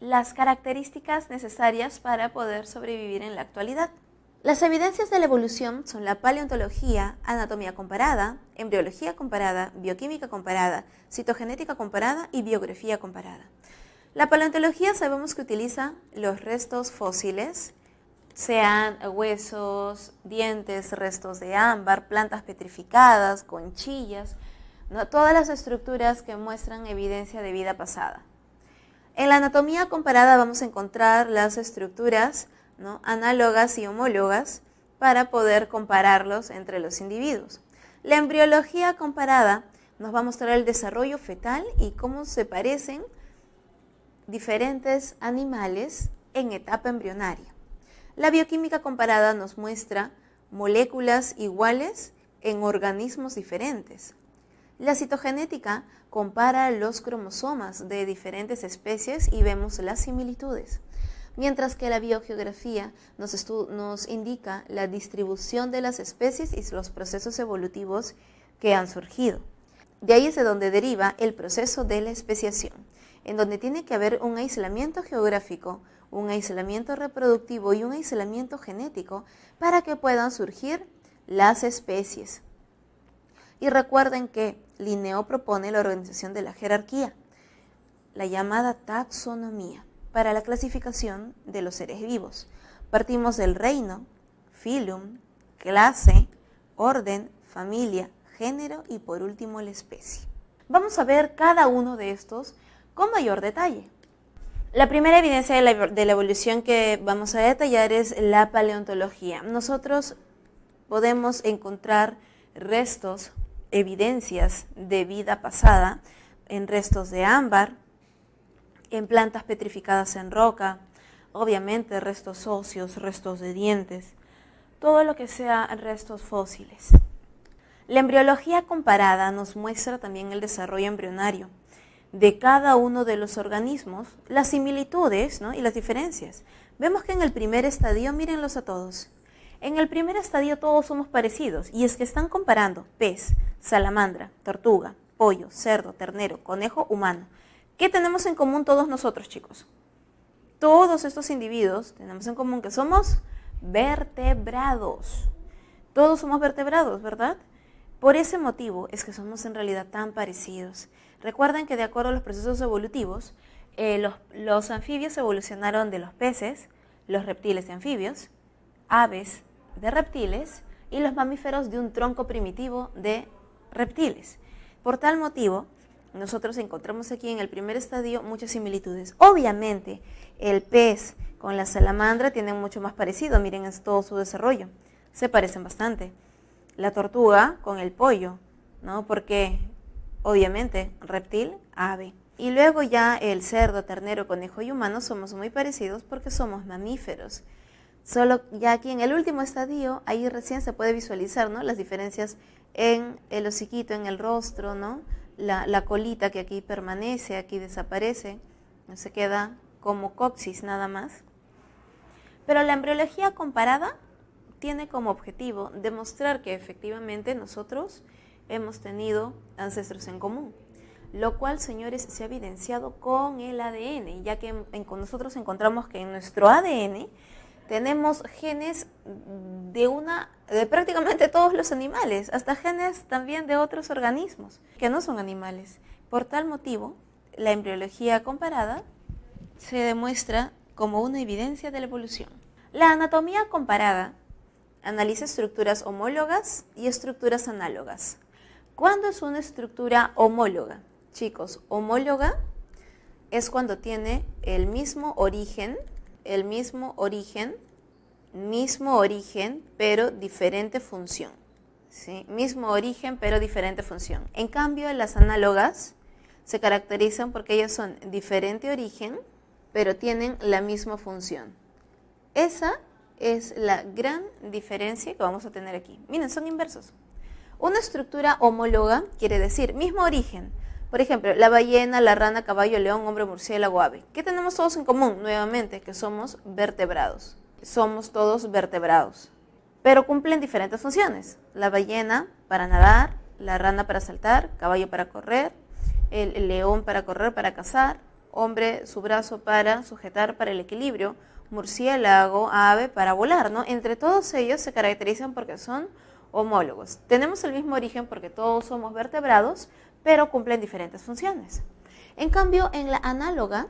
las características necesarias para poder sobrevivir en la actualidad. Las evidencias de la evolución son la paleontología, anatomía comparada, embriología comparada, bioquímica comparada, citogenética comparada y biografía comparada. La paleontología sabemos que utiliza los restos fósiles, sean huesos, dientes, restos de ámbar, plantas petrificadas, conchillas, ¿no? todas las estructuras que muestran evidencia de vida pasada. En la anatomía comparada vamos a encontrar las estructuras análogas y homólogas para poder compararlos entre los individuos. La embriología comparada nos va a mostrar el desarrollo fetal y cómo se parecen diferentes animales en etapa embrionaria. La bioquímica comparada nos muestra moléculas iguales en organismos diferentes. La citogenética compara los cromosomas de diferentes especies y vemos las similitudes, mientras que la biogeografía nos, indica la distribución de las especies y los procesos evolutivos que han surgido. De ahí es de donde deriva el proceso de la especiación, en donde tiene que haber un aislamiento geográfico, un aislamiento reproductivo y un aislamiento genético para que puedan surgir las especies. Y recuerden que Linneo propone la organización de la jerarquía, la llamada taxonomía, para la clasificación de los seres vivos. Partimos del reino, filum, clase, orden, familia, género y por último la especie. Vamos a ver cada uno de estos con mayor detalle. La primera evidencia de la, de la, evolución que vamos a detallar es la paleontología. Nosotros podemos encontrar restos evidencias de vida pasada en restos de ámbar, en plantas petrificadas en roca, obviamente restos óseos, restos de dientes, todo lo que sea restos fósiles. La embriología comparada nos muestra también el desarrollo embrionario de cada uno de los organismos, las similitudes y las diferencias. Vemos que en el primer estadio, mírenlos a todos, en el primer estadio todos somos parecidos y es que están comparando pez, salamandra, tortuga, pollo, cerdo, ternero, conejo, humano. ¿Qué tenemos en común todos nosotros, chicos? Todos estos individuos tenemos en común que somos vertebrados. Todos somos vertebrados, ¿verdad? Por ese motivo es que somos en realidad tan parecidos. Recuerden que de acuerdo a los procesos evolutivos, eh, los, los anfibios evolucionaron de los peces, los reptiles y anfibios, aves, de reptiles y los mamíferos de un tronco primitivo de reptiles. Por tal motivo, nosotros encontramos aquí en el primer estadio muchas similitudes. Obviamente, el pez con la salamandra tienen mucho más parecido, miren es todo su desarrollo, se parecen bastante. La tortuga con el pollo, ¿no? Porque obviamente reptil, ave. Y luego ya el cerdo, ternero, conejo y humano somos muy parecidos porque somos mamíferos. Solo ya aquí en el último estadio, ahí recién se puede visualizar ¿no? las diferencias en el hociquito, en el rostro, ¿no? la, colita que aquí permanece, aquí desaparece, no se queda como coxis nada más. Pero la embriología comparada tiene como objetivo demostrar que efectivamente nosotros hemos tenido ancestros en común, lo cual, señores, se ha evidenciado con el ADN, ya que nosotros encontramos que en nuestro ADN tenemos genes de una de prácticamente *laughs* todos los animales, hasta genes también de otros organismos que no son animales. Por tal motivo, la embriología comparada se demuestra como una evidencia de la evolución. La anatomía comparada analiza estructuras homólogas y estructuras análogas. ¿Cuándo es una estructura homóloga? Chicos, homóloga es cuando tiene el mismo origen el mismo origen, mismo origen, pero diferente función. Mismo origen, pero diferente función. En cambio, las análogas se caracterizan porque ellas son diferente origen, pero tienen la misma función. Esa es la gran diferencia que vamos a tener aquí. Miren, son inversos. Una estructura homóloga quiere decir mismo origen, por ejemplo, la ballena, la rana, caballo, león, hombre, murciélago, ave. ¿Qué tenemos todos en común? Nuevamente, que somos vertebrados. Somos todos vertebrados. Pero cumplen diferentes funciones. La ballena para nadar, la rana para saltar, caballo para correr, el, león para correr, para cazar, hombre su brazo para sujetar para el equilibrio, murciélago, ave para volar, Entre todos ellos se caracterizan porque son homólogos. Tenemos el mismo origen porque todos somos vertebrados, pero cumplen diferentes funciones. En cambio, en la análoga,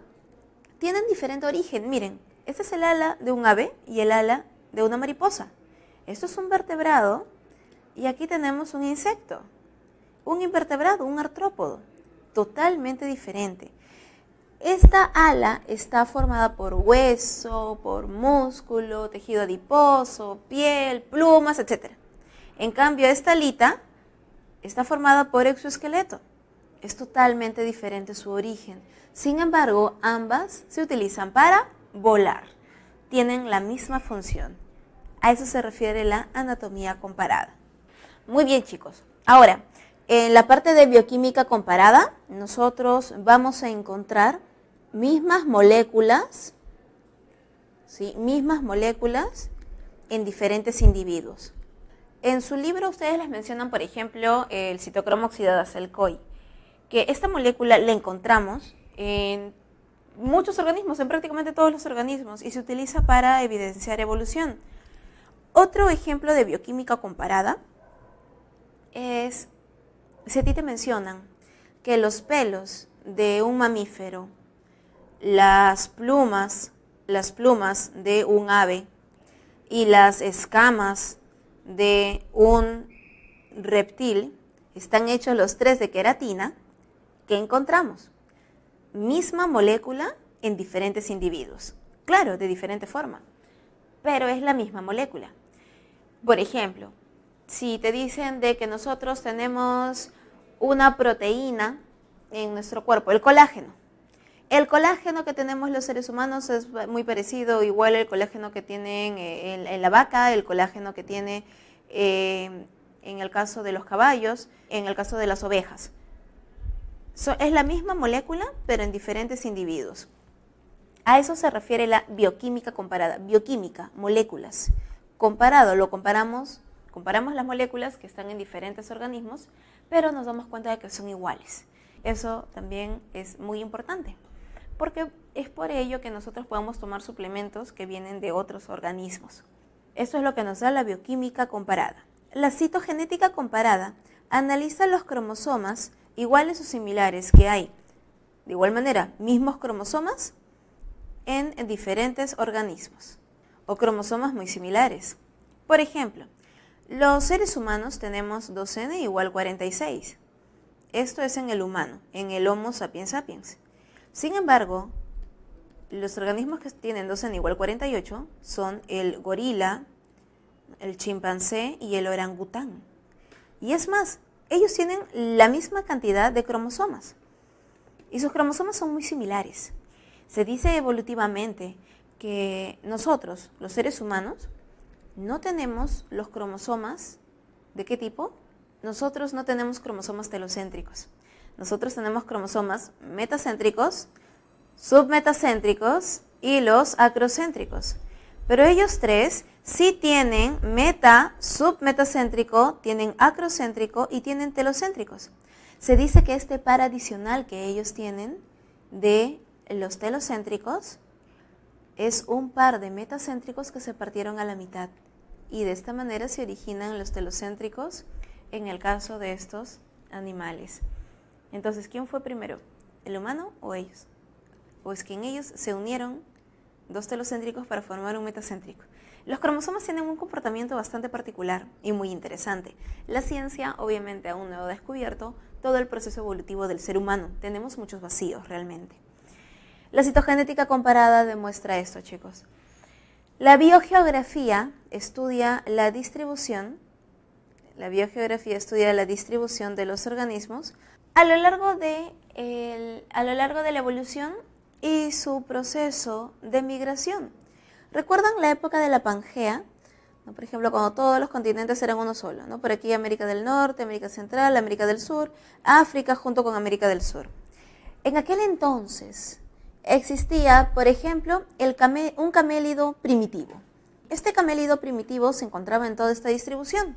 tienen diferente origen. Miren, este es el ala de un ave y el ala de una mariposa. Esto es un vertebrado y aquí tenemos un insecto, un invertebrado, un artrópodo, totalmente diferente. Esta ala está formada por hueso, por músculo, tejido adiposo, piel, plumas, etc. En cambio, esta alita está formada por exoesqueleto. Es totalmente diferente su origen. Sin embargo, ambas se utilizan para volar. Tienen la misma función. A eso se refiere la anatomía comparada. Muy bien chicos. Ahora, en la parte de bioquímica comparada, nosotros vamos a encontrar mismas moléculas, mismas moléculas en diferentes individuos. En su libro ustedes les mencionan, por ejemplo, el citocromo oxidasa el COI, que esta molécula la encontramos en muchos organismos, en prácticamente todos los organismos, y se utiliza para evidenciar evolución. Otro ejemplo de bioquímica comparada es si a ti te mencionan que los pelos de un mamífero, las plumas, las plumas de un ave y las escamas de un reptil, están hechos los tres de queratina, que encontramos misma molécula en diferentes individuos. Claro, de diferente forma, pero es la misma molécula. Por ejemplo, si te dicen de que nosotros tenemos una proteína en nuestro cuerpo, el colágeno, el colágeno que tenemos los seres humanos es muy parecido, igual el colágeno que tienen eh, en, la vaca, el colágeno que tiene eh, en el caso de los caballos, en el caso de las ovejas. es la misma molécula, pero en diferentes individuos. A eso se refiere la bioquímica comparada. Bioquímica, moléculas. Comparado, lo comparamos, comparamos las moléculas que están en diferentes organismos, pero nos damos cuenta de que son iguales. Eso también es muy importante porque es por ello que nosotros podemos tomar suplementos que vienen de otros organismos. Esto es lo que nos da la bioquímica comparada. La citogenética comparada analiza los cromosomas iguales o similares que hay, de igual manera, mismos cromosomas en diferentes organismos o cromosomas muy similares. Por ejemplo, los seres humanos tenemos 2N igual 46. Esto es en el humano, en el Homo sapiens sapiens. Sin embargo, los organismos que tienen 12 en igual 48 son el gorila, el chimpancé y el orangután. Y es más, ellos tienen la misma cantidad de cromosomas. Y sus cromosomas son muy similares. Se dice evolutivamente que nosotros, los seres humanos, no tenemos los cromosomas. ¿De qué tipo? Nosotros no tenemos cromosomas telocéntricos. Nosotros tenemos cromosomas metacéntricos, submetacéntricos y los acrocéntricos. Pero ellos tres sí tienen meta, submetacéntrico, tienen acrocéntrico y tienen telocéntricos. Se dice que este par adicional que ellos tienen de los telocéntricos es un par de metacéntricos que se partieron a la mitad. Y de esta manera se originan los telocéntricos en el caso de estos animales. Entonces, ¿quién fue primero? ¿El humano o ellos? ¿O es que en ellos se unieron dos telocéntricos para formar un metacéntrico? Los cromosomas tienen un comportamiento bastante particular y muy interesante. La ciencia obviamente aún no ha descubierto todo el proceso evolutivo del ser humano. Tenemos muchos vacíos realmente. La citogenética comparada demuestra esto, chicos. La biogeografía estudia la distribución, la biogeografía estudia la distribución de los organismos a lo largo de, a lo largo de la evolución y su proceso de migración. ¿Recuerdan la época de la Pangea? Por ejemplo, cuando todos los continentes eran uno solo. ¿no? Por aquí América del Norte, América Central, América del Sur, África junto con América del Sur. En aquel entonces existía, por ejemplo, un camélido primitivo. Este camélido primitivo se encontraba en toda esta distribución.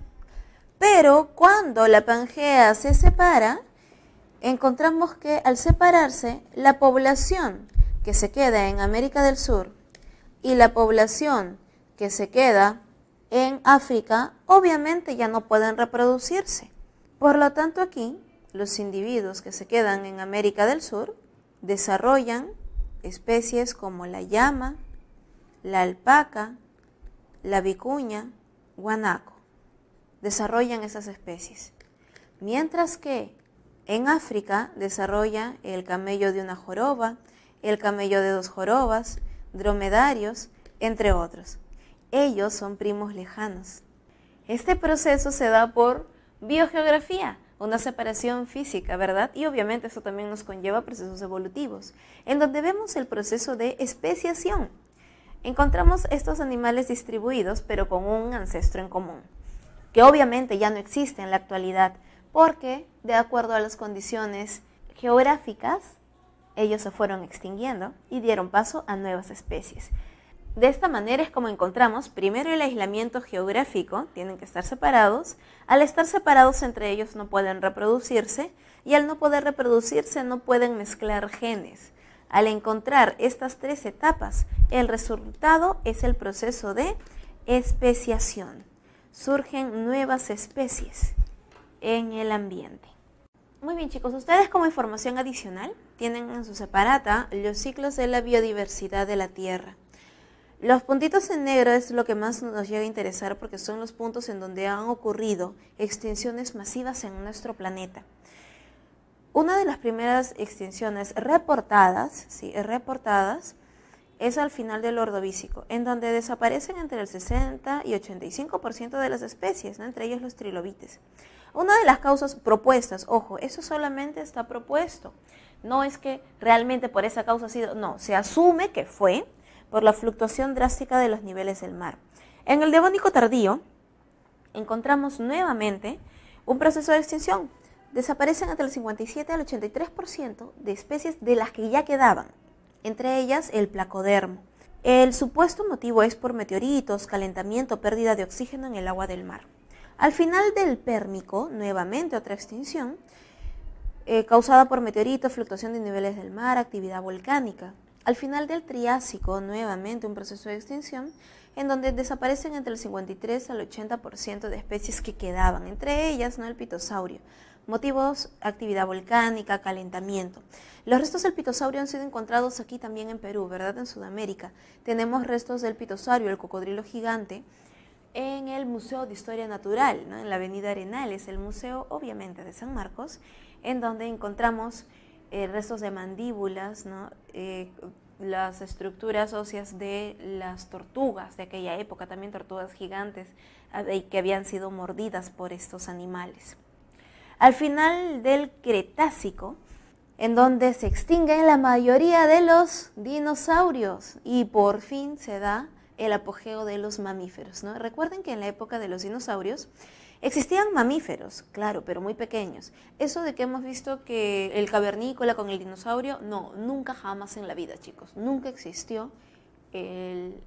Pero cuando la Pangea se separa, encontramos que al separarse, la población que se queda en América del Sur y la población que se queda en África, obviamente ya no pueden reproducirse. Por lo tanto, aquí los individuos que se quedan en América del Sur desarrollan especies como la llama, la alpaca, la vicuña, guanaco. Desarrollan esas especies. Mientras que en África desarrolla el camello de una joroba, el camello de dos jorobas, dromedarios, entre otros. Ellos son primos lejanos. Este proceso se da por biogeografía, una separación física, ¿verdad? Y obviamente eso también nos conlleva procesos evolutivos, en donde vemos el proceso de especiación. Encontramos estos animales distribuidos pero con un ancestro en común, que obviamente ya no existe en la actualidad, porque de acuerdo a las condiciones geográficas, ellos se fueron extinguiendo y dieron paso a nuevas especies. De esta manera es como encontramos primero el aislamiento geográfico, tienen que estar separados, al estar separados entre ellos no pueden reproducirse y al no poder reproducirse no pueden mezclar genes. Al encontrar estas tres etapas, el resultado es el proceso de especiación. Surgen nuevas especies en el ambiente. Muy bien chicos, ustedes como información adicional tienen en su separata los ciclos de la biodiversidad de la Tierra. Los puntitos en negro es lo que más nos llega a interesar porque son los puntos en donde han ocurrido extinciones masivas en nuestro planeta. Una de las primeras extinciones reportadas, sí, reportadas, es al final del Ordovícico, en donde desaparecen entre el 60 y 85% de las especies, entre ellos los trilobites. Una de las causas propuestas, ojo, eso solamente está propuesto. No es que realmente por esa causa ha sido, no, se asume que fue por la fluctuación drástica de los niveles del mar. En el Devónico tardío encontramos nuevamente un proceso de extinción. Desaparecen entre el 57 al 83% de especies de las que ya quedaban, entre ellas el placodermo. El supuesto motivo es por meteoritos, calentamiento, pérdida de oxígeno en el agua del mar. Al final del Pérmico, nuevamente otra extinción, eh, causada por meteoritos, fluctuación de niveles del mar, actividad volcánica. Al final del Triásico, nuevamente un proceso de extinción, en donde desaparecen entre el 53 al 80% de especies que quedaban, entre ellas ¿no? el pitosaurio. Motivos, actividad volcánica, calentamiento. Los restos del pitosaurio han sido encontrados aquí también en Perú, ¿verdad? En Sudamérica. Tenemos restos del pitosaurio, el cocodrilo gigante, en el Museo de Historia Natural, en la Avenida Arenales, el museo obviamente de San Marcos, en donde encontramos eh, restos de mandíbulas, eh, las estructuras óseas de las tortugas de aquella época, también tortugas gigantes ah, que habían sido mordidas por estos animales. Al final del Cretácico, en donde se extinguen la mayoría de los dinosaurios y por fin se da el apogeo de los mamíferos. ¿no? Recuerden que en la época de los dinosaurios existían mamíferos, claro, pero muy pequeños. Eso de que hemos visto que el cavernícola con el dinosaurio, no, nunca jamás en la vida, chicos, nunca existió el,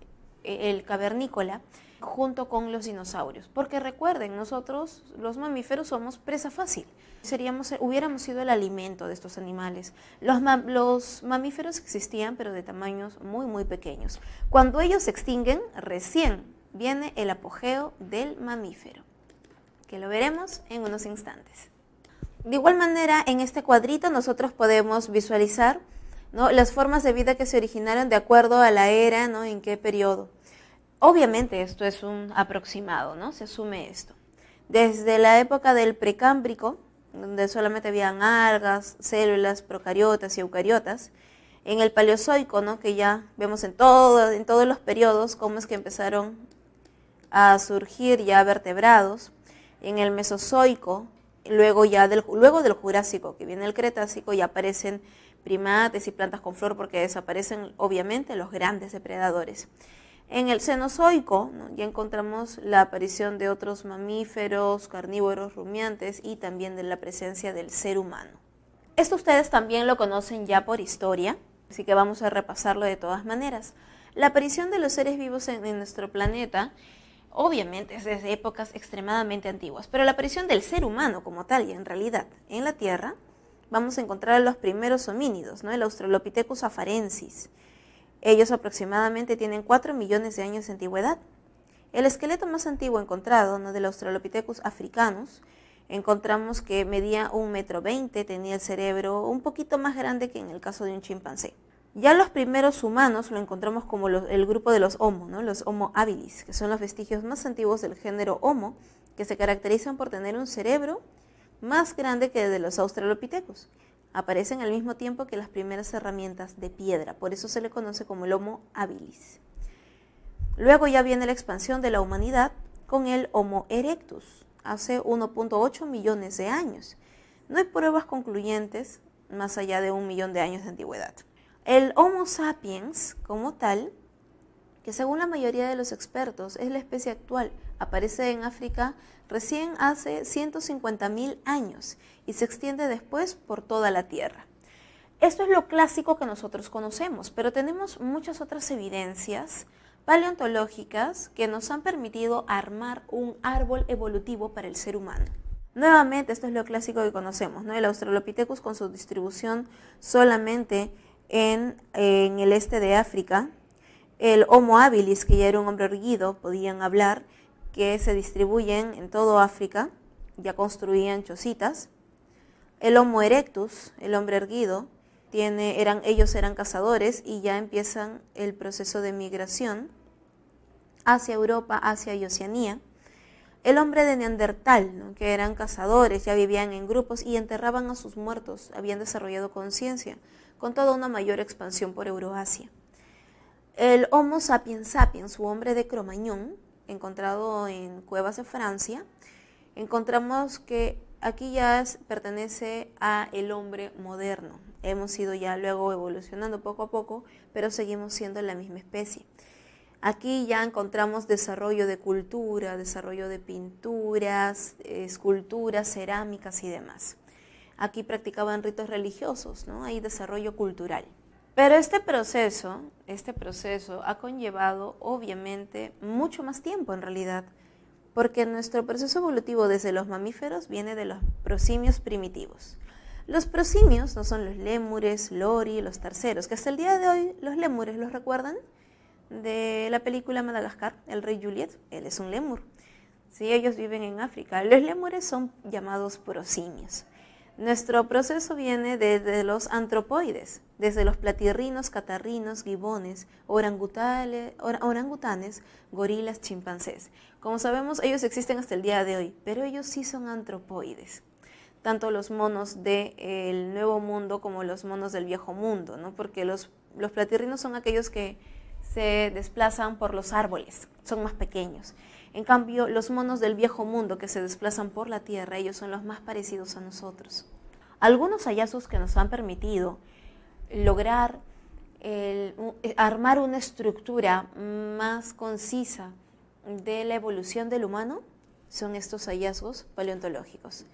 el cavernícola junto con los dinosaurios. Porque recuerden, nosotros los mamíferos somos presa fácil. hubiéramos sido el alimento de estos animales. Los, mamíferos existían, pero de tamaños muy, muy pequeños. Cuando ellos se extinguen, recién viene el apogeo del mamífero, que lo veremos en unos instantes. De igual manera, en este cuadrito nosotros podemos visualizar las formas de vida que se originaron de acuerdo a la era, ¿no? en qué periodo. Obviamente esto es un aproximado, ¿no? Se asume esto. Desde la época del precámbrico, donde solamente habían algas, células, procariotas y eucariotas, en el paleozoico, ¿no? que ya vemos en, en todos los periodos cómo es que empezaron a surgir ya vertebrados, en el mesozoico, luego ya del, luego del Jurásico, que viene el Cretácico, ya aparecen primates y plantas con flor porque desaparecen obviamente los grandes depredadores. En el Cenozoico ya encontramos la aparición de otros mamíferos, carnívoros, rumiantes y también de la presencia del ser humano. Esto ustedes también lo conocen ya por historia, así que vamos a repasarlo de todas maneras. La aparición de los seres vivos en, nuestro planeta obviamente es desde épocas extremadamente antiguas, pero la aparición del ser humano como tal y en realidad en la Tierra vamos a encontrar a los primeros homínidos, el Australopithecus afarensis, ellos aproximadamente tienen 4 millones de años de antigüedad. El esqueleto más antiguo encontrado, uno del Australopithecus africanus, encontramos que medía un metro tenía el cerebro un poquito más grande que en el caso de un chimpancé. Ya los primeros humanos lo encontramos como el grupo de los Homo, los Homo habilis, que son los vestigios más antiguos del género Homo, que se caracterizan por tener un cerebro más grande que el de los Australopithecus. Aparecen al mismo tiempo que las primeras herramientas de piedra, por eso se le conoce como el Homo habilis. Luego ya viene la expansión de la humanidad con el Homo erectus, hace 1.8 millones de años. No hay pruebas concluyentes más allá de un millón de años de antigüedad. El Homo sapiens, como tal, que según la mayoría de los expertos es la especie actual, aparece en África recién hace 150.000 años y se extiende después por toda la Tierra. Esto es lo clásico que nosotros conocemos, pero tenemos muchas otras evidencias paleontológicas que nos han permitido armar un árbol evolutivo para el ser humano. Nuevamente, esto es lo clásico que conocemos, ¿no? El Australopithecus con su distribución solamente en, en el este de África, el Homo habilis, que ya era un hombre erguido, podían hablar, que se distribuyen en todo África, ya construían chocitas. El Homo erectus, el hombre erguido, tiene, eran, ellos eran cazadores y ya empiezan el proceso de migración hacia Europa, hacia Oceanía. El hombre de Neandertal, que eran cazadores, ya vivían en grupos y enterraban a sus muertos, habían desarrollado conciencia, con toda una mayor expansión por Euroasia. El Homo sapiens sapiens, su hombre de Cromañón, encontrado en cuevas de Francia, encontramos que aquí ya pertenece a el hombre moderno. Hemos ido ya luego evolucionando poco a poco, pero seguimos siendo la misma especie. Aquí ya encontramos desarrollo de cultura, desarrollo de pinturas, esculturas, cerámicas y demás. Aquí practicaban ritos religiosos, ¿no? Hay desarrollo cultural. Pero este proceso, este proceso ha conllevado obviamente mucho más tiempo en realidad, porque nuestro proceso evolutivo desde los mamíferos viene de los prosimios primitivos. Los prosimios no son los lémures, lori, los terceros, que hasta el día de hoy los lémures los recuerdan de la película Madagascar, el rey Juliet, él es un lémur. Si ellos viven en África. Los lémures son llamados prosimios. Nuestro proceso viene desde los antropoides, desde los platirrinos, catarrinos, gibones, orangutanes, gorilas, chimpancés. Como sabemos, ellos existen hasta el día de hoy, pero ellos sí son antropoides. Tanto los monos del Nuevo Mundo como los monos del Viejo Mundo, ¿no? porque los platirrinos son aquellos que se desplazan por los árboles, son más pequeños. En cambio, los monos del viejo mundo que se desplazan por la Tierra, ellos son los más parecidos a nosotros. Algunos hallazgos que nos han permitido lograr eh, armar una estructura más concisa de la evolución del humano son estos hallazgos paleontológicos.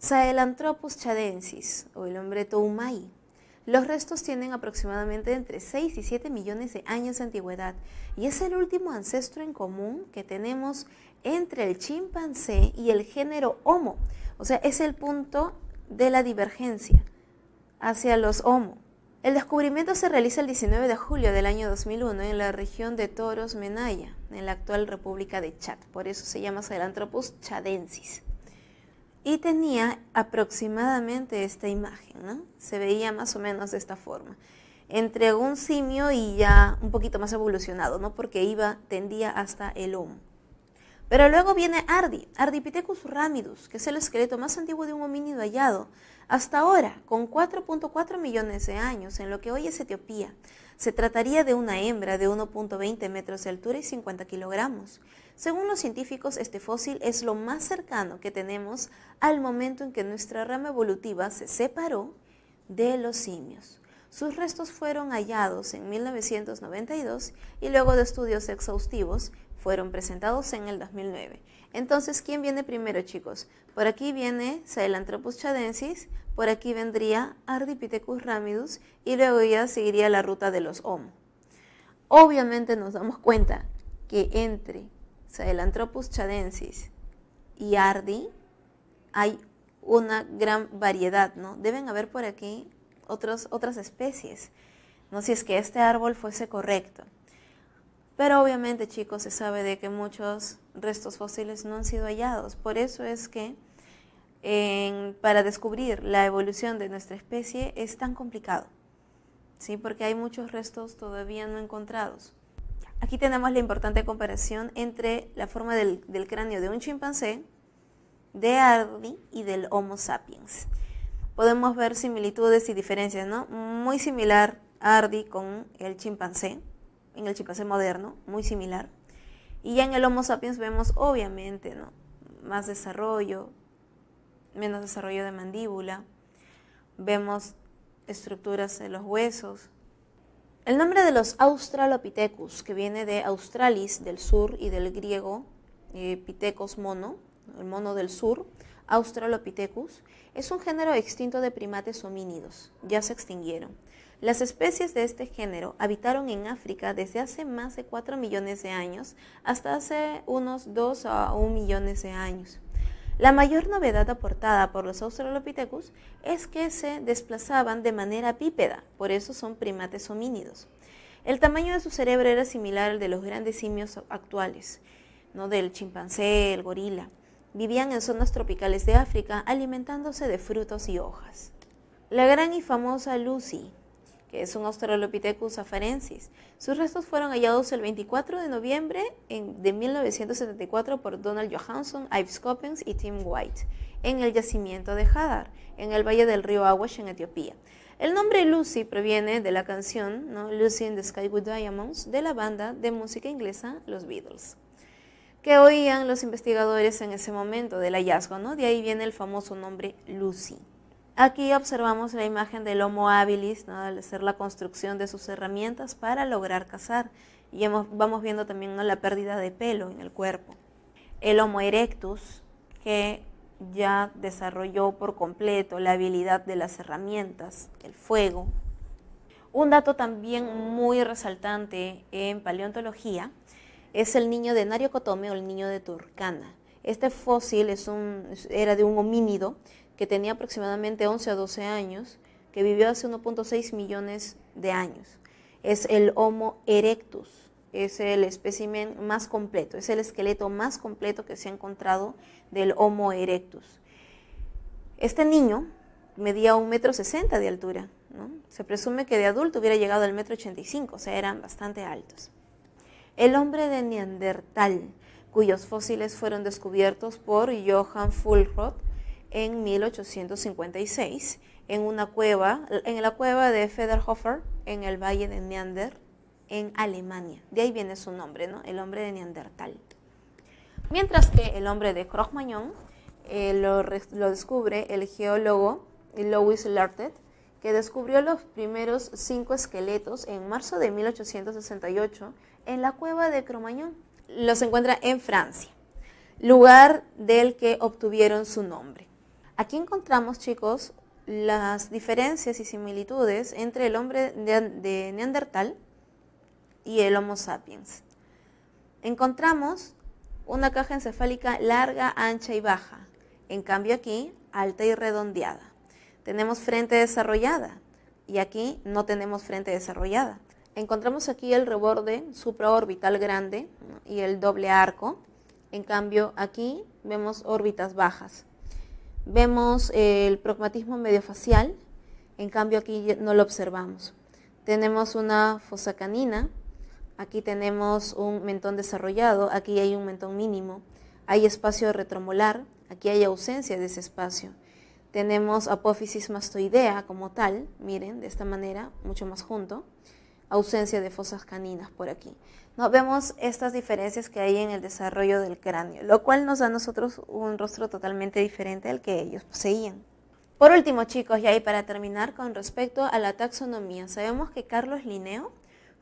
Sahelanthropus chadensis, o el hombre toumai, los restos tienen aproximadamente entre 6 y 7 millones de años de antigüedad y es el último ancestro en común que tenemos entre el chimpancé y el género Homo. O sea, es el punto de la divergencia hacia los Homo. El descubrimiento se realiza el 19 de julio del año 2001 en la región de Toros Menaya, en la actual República de Chad. Por eso se llama Sahelanthropus chadensis y tenía aproximadamente esta imagen, ¿no? Se veía más o menos de esta forma. Entre un simio y ya un poquito más evolucionado, ¿no? Porque iba, tendía hasta el homo. Pero luego viene Ardi, Ardipithecus ramidus, que es el esqueleto más antiguo de un homínido hallado, hasta ahora, con 4.4 millones de años, en lo que hoy es Etiopía. Se trataría de una hembra de 1.20 metros de altura y 50 kilogramos. Según los científicos, este fósil es lo más cercano que tenemos al momento en que nuestra rama evolutiva se separó de los simios. Sus restos fueron hallados en 1992 y luego de estudios exhaustivos fueron presentados en el 2009. Entonces, ¿quién viene primero, chicos? Por aquí viene Sahelanthropus chadensis, por aquí vendría Ardipithecus ramidus y luego ya seguiría la ruta de los Homo. Obviamente nos damos cuenta que entre o sea, el Anthropus chadensis y Ardi, hay una gran variedad, ¿no? Deben haber por aquí otros, otras especies, ¿no? Si es que este árbol fuese correcto. Pero obviamente, chicos, se sabe de que muchos restos fósiles no han sido hallados. Por eso es que para descubrir la evolución de nuestra especie es tan complicado, ¿sí? Porque hay muchos restos todavía no encontrados. Aquí tenemos la importante comparación entre la forma del, cráneo de un chimpancé, de Ardi y del Homo sapiens. Podemos ver similitudes y diferencias, ¿no? Muy similar Ardi con el chimpancé, en el chimpancé moderno, muy similar. Y ya en el Homo sapiens vemos, obviamente, ¿no? Más desarrollo, menos desarrollo de mandíbula, vemos estructuras en los huesos, el nombre de los Australopithecus, que viene de Australis del sur y del griego eh, Pitecos Pithecus mono, el mono del sur, Australopithecus, es un género extinto de primates homínidos, ya se extinguieron. Las especies de este género habitaron en África desde hace más de 4 millones de años hasta hace unos 2 a 1 millones de años. La mayor novedad aportada por los Australopithecus es que se desplazaban de manera bípeda, por eso son primates homínidos. El tamaño de su cerebro era similar al de los grandes simios actuales, no del chimpancé, el gorila. Vivían en zonas tropicales de África alimentándose de frutos y hojas. La gran y famosa Lucy, que es un Australopithecus afarensis. Sus restos fueron hallados el 24 de noviembre de 1974 por Donald Johansson, Ives Coppens y Tim White en el yacimiento de Hadar, en el valle del río Awash en Etiopía. El nombre Lucy proviene de la canción Lucy in the Sky with Diamonds de la banda de música inglesa Los Beatles que oían los investigadores en ese momento del hallazgo, De ahí viene el famoso nombre Lucy. Aquí observamos la imagen del Homo habilis, al hacer la construcción de sus herramientas para lograr cazar. Y vamos viendo también la pérdida de pelo en el cuerpo. El Homo erectus, que ya desarrolló por completo la habilidad de las herramientas, el fuego. Un dato también muy resaltante en paleontología es el niño de Nariocotome o el niño de Turcana. Este fósil es un, era de un homínido que tenía aproximadamente 11 a 12 años, que vivió hace 1.6 millones de años. Es el Homo erectus, es el espécimen más completo, es el esqueleto más completo que se ha encontrado del Homo erectus. Este niño medía 1.60 metro de altura. Se presume que de adulto hubiera llegado al metro ochenta o sea, eran bastante altos. El hombre de Neandertal, cuyos fósiles fueron descubiertos por Johann Fulroth en 1856 en una cueva, en la cueva de Federhofer, en el valle de Neander, en Alemania. De ahí viene su nombre, ¿no? El hombre de Neandertal. Mientras que el hombre de Cro-Magnon eh, lo, descubre el geólogo Louis Lartet, que descubrió los primeros cinco esqueletos en marzo de 1868 en la cueva de Cro-Magnon. Los encuentra en Francia, lugar del que obtuvieron su nombre. Aquí encontramos, chicos, las diferencias y similitudes entre el hombre de Neandertal y el Homo sapiens. Encontramos una caja encefálica larga, ancha y baja. En cambio aquí, alta y redondeada. Tenemos frente desarrollada y aquí no tenemos frente desarrollada. Encontramos aquí el reborde supraorbital grande y el doble arco. En cambio aquí vemos órbitas bajas. Vemos el medio mediofacial, en cambio aquí no lo observamos. Tenemos una fosa canina, aquí tenemos un mentón desarrollado, aquí hay un mentón mínimo, hay espacio retromolar, aquí hay ausencia de ese espacio. Tenemos apófisis mastoidea como tal, miren, de esta manera, mucho más junto, ausencia de fosas caninas por aquí vemos estas diferencias que hay en el desarrollo del cráneo, lo cual nos da a nosotros un rostro totalmente diferente al que ellos poseían. Por último, chicos, y ahí para terminar con respecto a la taxonomía, sabemos que Carlos Linneo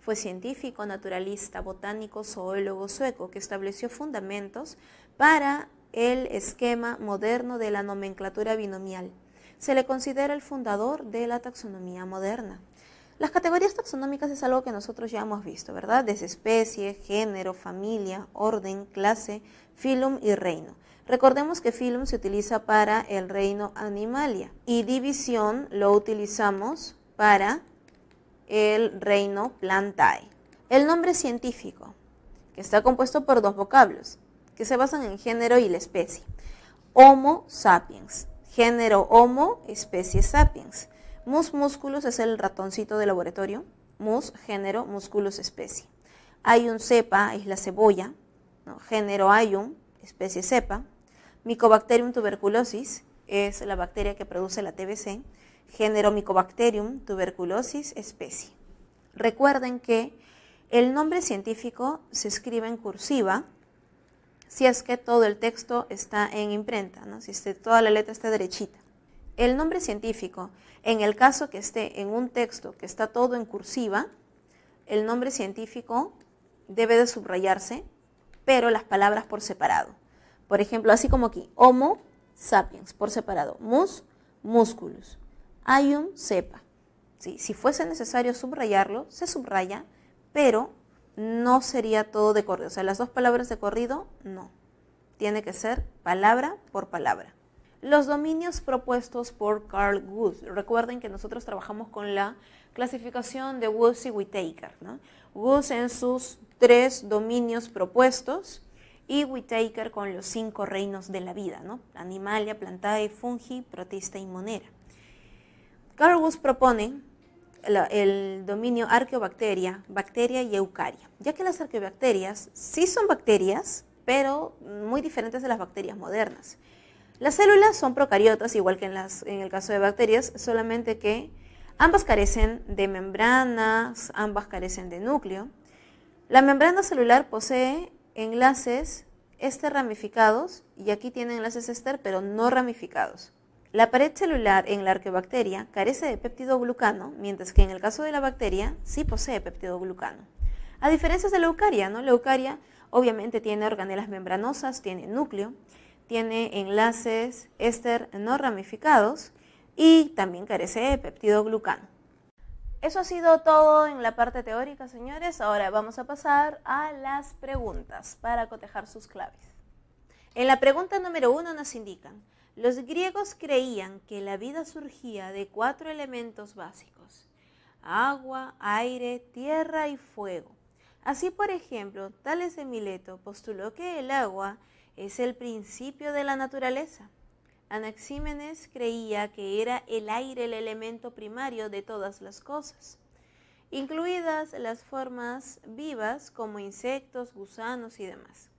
fue científico, naturalista, botánico, zoólogo sueco que estableció fundamentos para el esquema moderno de la nomenclatura binomial. Se le considera el fundador de la taxonomía moderna. Las categorías taxonómicas es algo que nosotros ya hemos visto, ¿verdad? Desde especie, género, familia, orden, clase, filum y reino. Recordemos que filum se utiliza para el reino animalia y división lo utilizamos para el reino plantae. El nombre científico, que está compuesto por dos vocablos, que se basan en género y la especie. Homo sapiens, género Homo, especie sapiens. Mus musculus es el ratoncito de laboratorio. Mus, género, musculus, especie. Ayun cepa es la cebolla. Género Ayun, especie cepa. Mycobacterium tuberculosis es la bacteria que produce la TBC. Género Mycobacterium tuberculosis, especie. Recuerden que el nombre científico se escribe en cursiva si es que todo el texto está en imprenta, ¿no? si toda la letra está derechita. El nombre científico, en el caso que esté en un texto que está todo en cursiva, el nombre científico debe de subrayarse, pero las palabras por separado. Por ejemplo, así como aquí, Homo sapiens por separado, mus musculus, un cepa. Sí, si fuese necesario subrayarlo, se subraya, pero no sería todo de corrido. O sea, las dos palabras de corrido, no. Tiene que ser palabra por palabra. Los dominios propuestos por Carl Woods. Recuerden que nosotros trabajamos con la clasificación de Woods y Whittaker. ¿no? Woods en sus tres dominios propuestos y Whittaker con los cinco reinos de la vida, ¿no? Animalia, plantae, fungi, protista y monera. Carl Woods propone el dominio arqueobacteria, bacteria y eucaria, ya que las arqueobacterias sí son bacterias, pero muy diferentes de las bacterias modernas. Las células son procariotas, igual que en, las, en el caso de bacterias, solamente que ambas carecen de membranas, ambas carecen de núcleo. La membrana celular posee enlaces ester ramificados y aquí tiene enlaces ester pero no ramificados. La pared celular en la arqueobacteria carece de peptidoglucano, mientras que en el caso de la bacteria sí posee peptidoglucano. A diferencia de la eucaria, ¿no? La eucaria obviamente tiene organelas membranosas, tiene núcleo tiene enlaces éster no ramificados y también carece de peptidoglucano. Eso ha sido todo en la parte teórica, señores. Ahora vamos a pasar a las preguntas para cotejar sus claves. En la pregunta número uno nos indican, los griegos creían que la vida surgía de cuatro elementos básicos, agua, aire, tierra y fuego. Así, por ejemplo, Tales de Mileto postuló que el agua es el principio de la naturaleza. Anaxímenes creía que era el aire el elemento primario de todas las cosas, incluidas las formas vivas como insectos, gusanos y demás.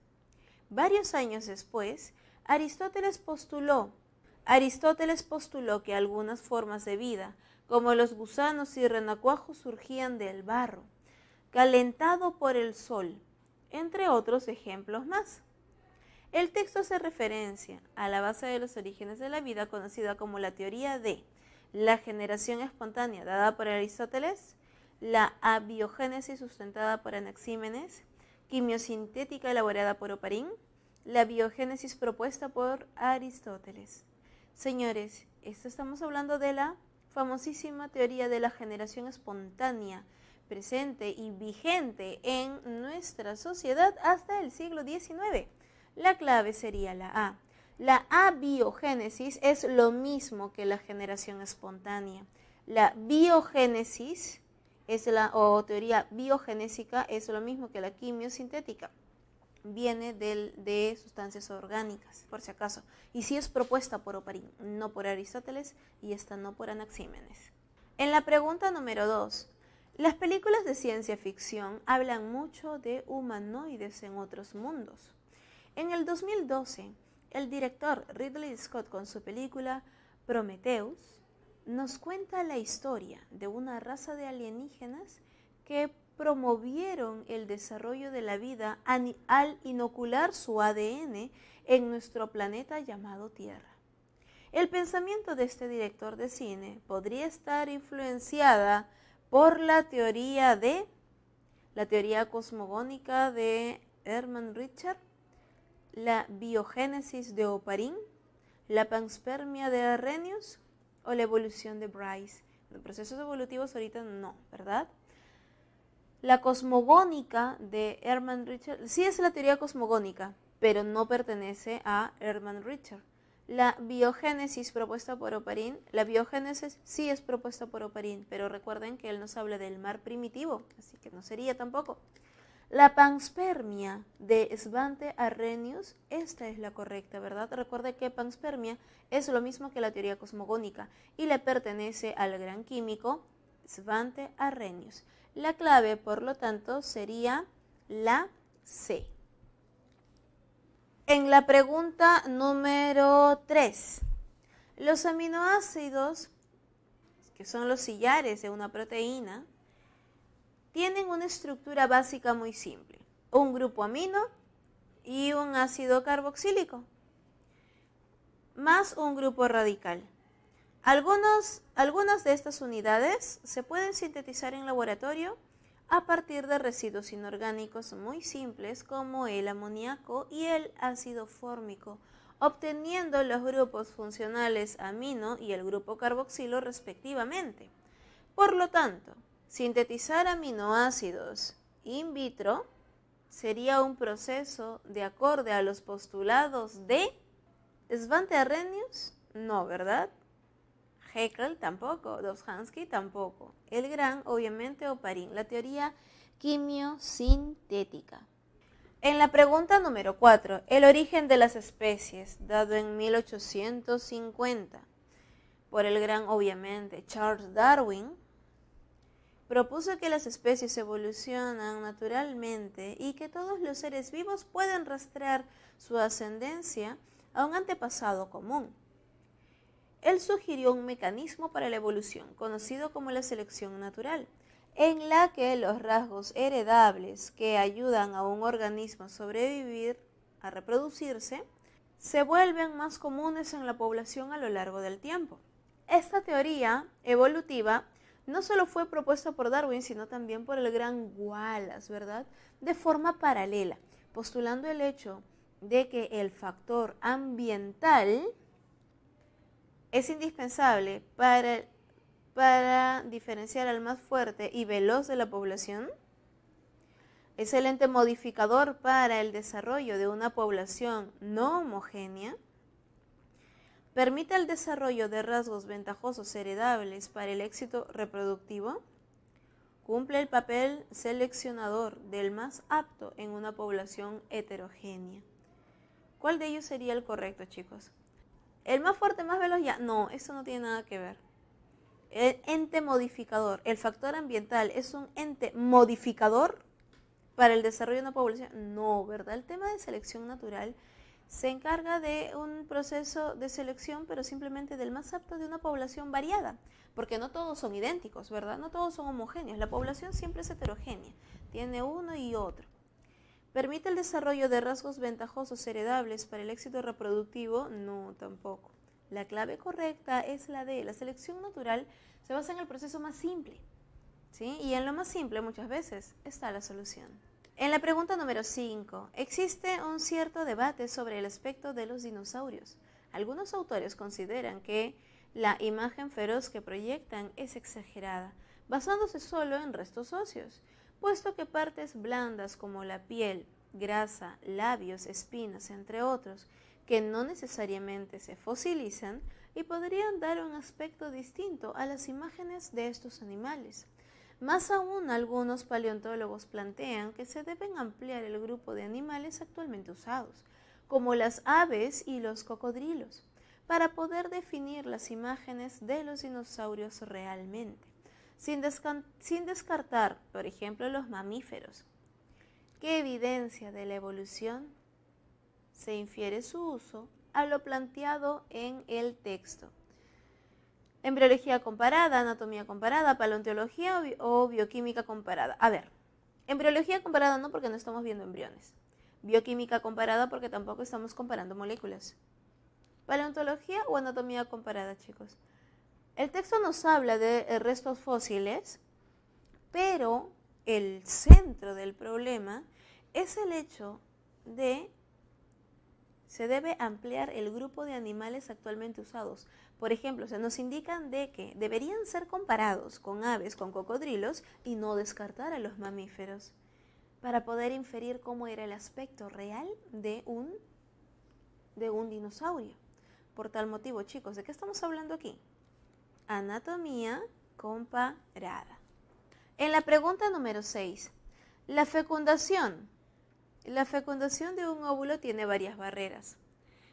Varios años después, Aristóteles postuló, Aristóteles postuló que algunas formas de vida, como los gusanos y renacuajos, surgían del barro, calentado por el sol, entre otros ejemplos más. El texto hace referencia a la base de los orígenes de la vida conocida como la teoría de la generación espontánea dada por Aristóteles, la abiogénesis sustentada por Anaxímenes, quimiosintética elaborada por Oparín, la biogénesis propuesta por Aristóteles. Señores, esto estamos hablando de la famosísima teoría de la generación espontánea, presente y vigente en nuestra sociedad hasta el siglo XIX. La clave sería la A. La abiogénesis es lo mismo que la generación espontánea. La biogénesis es la, o teoría biogenésica es lo mismo que la quimiosintética. Viene de sustancias orgánicas, por si acaso. Y sí es propuesta por Oparín, no por Aristóteles y esta no por Anaxímenes. En la pregunta número 2, las películas de ciencia ficción hablan mucho de humanoides en otros mundos. En el 2012, el director Ridley Scott con su película Prometheus nos cuenta la historia de una raza de alienígenas que promovieron el desarrollo de la vida al inocular su ADN en nuestro planeta llamado Tierra. El pensamiento de este director de cine podría estar influenciada por la teoría de la teoría cosmogónica de Herman Richard, la biogénesis de Oparin, la panspermia de Arrhenius o la evolución de Bryce. Los procesos evolutivos ahorita no, ¿verdad? La cosmogónica de Hermann Richard, sí es la teoría cosmogónica, pero no pertenece a Herman Richard. La biogénesis propuesta por Oparin, la biogénesis sí es propuesta por Oparin, pero recuerden que él nos habla del mar primitivo, así que no sería tampoco. La panspermia de Svante Arrhenius, esta es la correcta, ¿verdad? Recuerde que panspermia es lo mismo que la teoría cosmogónica y le pertenece al gran químico Svante Arrhenius. La clave, por lo tanto, sería la C. En la pregunta número 3, los aminoácidos, que son los sillares de una proteína, tienen una estructura básica muy simple, un grupo amino y un ácido carboxílico, más un grupo radical. Algunos, algunas de estas unidades se pueden sintetizar en laboratorio a partir de residuos inorgánicos muy simples como el amoníaco y el ácido fórmico, obteniendo los grupos funcionales amino y el grupo carboxilo respectivamente. Por lo tanto, Sintetizar aminoácidos in vitro sería un proceso de acorde a los postulados de Svante Arrhenius, no, ¿verdad? Heckel tampoco, Dobzhansky tampoco, el gran obviamente Oparin, la teoría quimiosintética. En la pregunta número 4, el origen de las especies, dado en 1850 por el gran obviamente Charles Darwin, Propuso que las especies evolucionan naturalmente y que todos los seres vivos pueden rastrear su ascendencia a un antepasado común. Él sugirió un mecanismo para la evolución, conocido como la selección natural, en la que los rasgos heredables que ayudan a un organismo a sobrevivir, a reproducirse, se vuelven más comunes en la población a lo largo del tiempo. Esta teoría evolutiva no solo fue propuesta por Darwin, sino también por el gran Wallace, ¿verdad? De forma paralela, postulando el hecho de que el factor ambiental es indispensable para, para diferenciar al más fuerte y veloz de la población, excelente modificador para el desarrollo de una población no homogénea, permite el desarrollo de rasgos ventajosos heredables para el éxito reproductivo, cumple el papel seleccionador del más apto en una población heterogénea. ¿Cuál de ellos sería el correcto, chicos? El más fuerte, más veloz ya. No, eso no tiene nada que ver. El ente modificador, el factor ambiental, es un ente modificador para el desarrollo de una población. No, ¿verdad? El tema de selección natural se encarga de un proceso de selección, pero simplemente del más apto de una población variada, porque no todos son idénticos, ¿verdad? No todos son homogéneos, la población siempre es heterogénea, tiene uno y otro. ¿Permite el desarrollo de rasgos ventajosos heredables para el éxito reproductivo? No, tampoco. La clave correcta es la de la selección natural se basa en el proceso más simple, ¿sí? Y en lo más simple muchas veces está la solución. En la pregunta número 5, existe un cierto debate sobre el aspecto de los dinosaurios. Algunos autores consideran que la imagen feroz que proyectan es exagerada, basándose solo en restos óseos, puesto que partes blandas como la piel, grasa, labios, espinas, entre otros, que no necesariamente se fosilizan y podrían dar un aspecto distinto a las imágenes de estos animales. Más aún, algunos paleontólogos plantean que se deben ampliar el grupo de animales actualmente usados, como las aves y los cocodrilos, para poder definir las imágenes de los dinosaurios realmente, sin, descartar, por ejemplo, los mamíferos. ¿Qué evidencia de la evolución? Se infiere su uso a lo planteado en el texto. Embriología comparada, anatomía comparada, paleontología o bioquímica comparada. A ver, embriología comparada no porque no estamos viendo embriones. Bioquímica comparada porque tampoco estamos comparando moléculas. Paleontología o anatomía comparada, chicos. El texto nos habla de restos fósiles, pero el centro del problema es el hecho de se debe ampliar el grupo de animales actualmente usados. Por ejemplo, se nos indican de que deberían ser comparados con aves, con cocodrilos y no descartar a los mamíferos para poder inferir cómo era el aspecto real de un, de un dinosaurio. Por tal motivo, chicos, ¿de qué estamos hablando aquí? Anatomía comparada. En la pregunta número 6, la fecundación. La fecundación de un óvulo tiene varias barreras.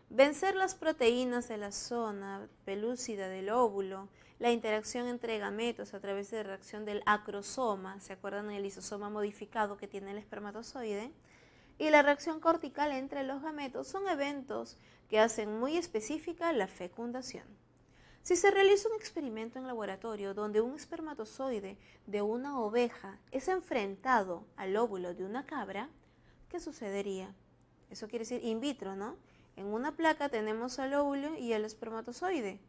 Vencer las proteínas de la zona pelúcida del óvulo, la interacción entre gametos a través de la reacción del acrosoma, ¿se acuerdan el isosoma modificado que tiene el espermatozoide? Y la reacción cortical entre los gametos son eventos que hacen muy específica la fecundación. Si se realiza un experimento en laboratorio donde un espermatozoide de una oveja es enfrentado al óvulo de una cabra, ¿qué sucedería? Eso quiere decir in vitro, ¿no? En una placa tenemos al óvulo y el espermatozoide.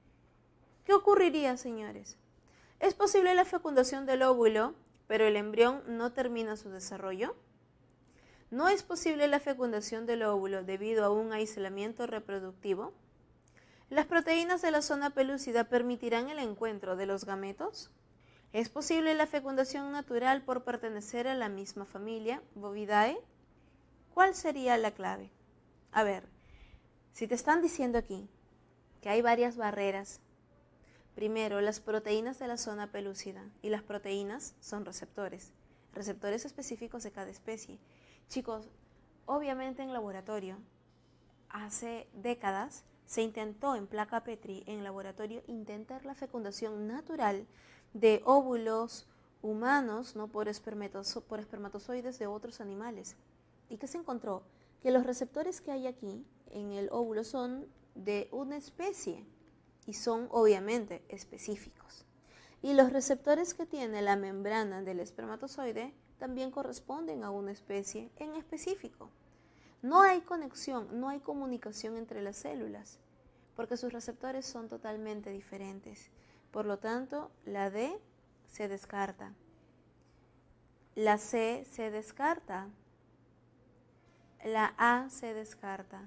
¿Qué ocurriría, señores? ¿Es posible la fecundación del óvulo, pero el embrión no termina su desarrollo? ¿No es posible la fecundación del óvulo debido a un aislamiento reproductivo? ¿Las proteínas de la zona pelúcida permitirán el encuentro de los gametos? ¿Es posible la fecundación natural por pertenecer a la misma familia, Bovidae? ¿Cuál sería la clave? A ver, si te están diciendo aquí que hay varias barreras, primero las proteínas de la zona pelúcida y las proteínas son receptores, receptores específicos de cada especie. Chicos, obviamente en laboratorio, hace décadas se intentó en placa Petri, en laboratorio, intentar la fecundación natural de óvulos humanos, no por, por espermatozoides de otros animales. ¿Y qué se encontró? que los receptores que hay aquí en el óvulo son de una especie y son obviamente específicos. Y los receptores que tiene la membrana del espermatozoide también corresponden a una especie en específico. No hay conexión, no hay comunicación entre las células, porque sus receptores son totalmente diferentes. Por lo tanto, la D se descarta. La C se descarta la A se descarta.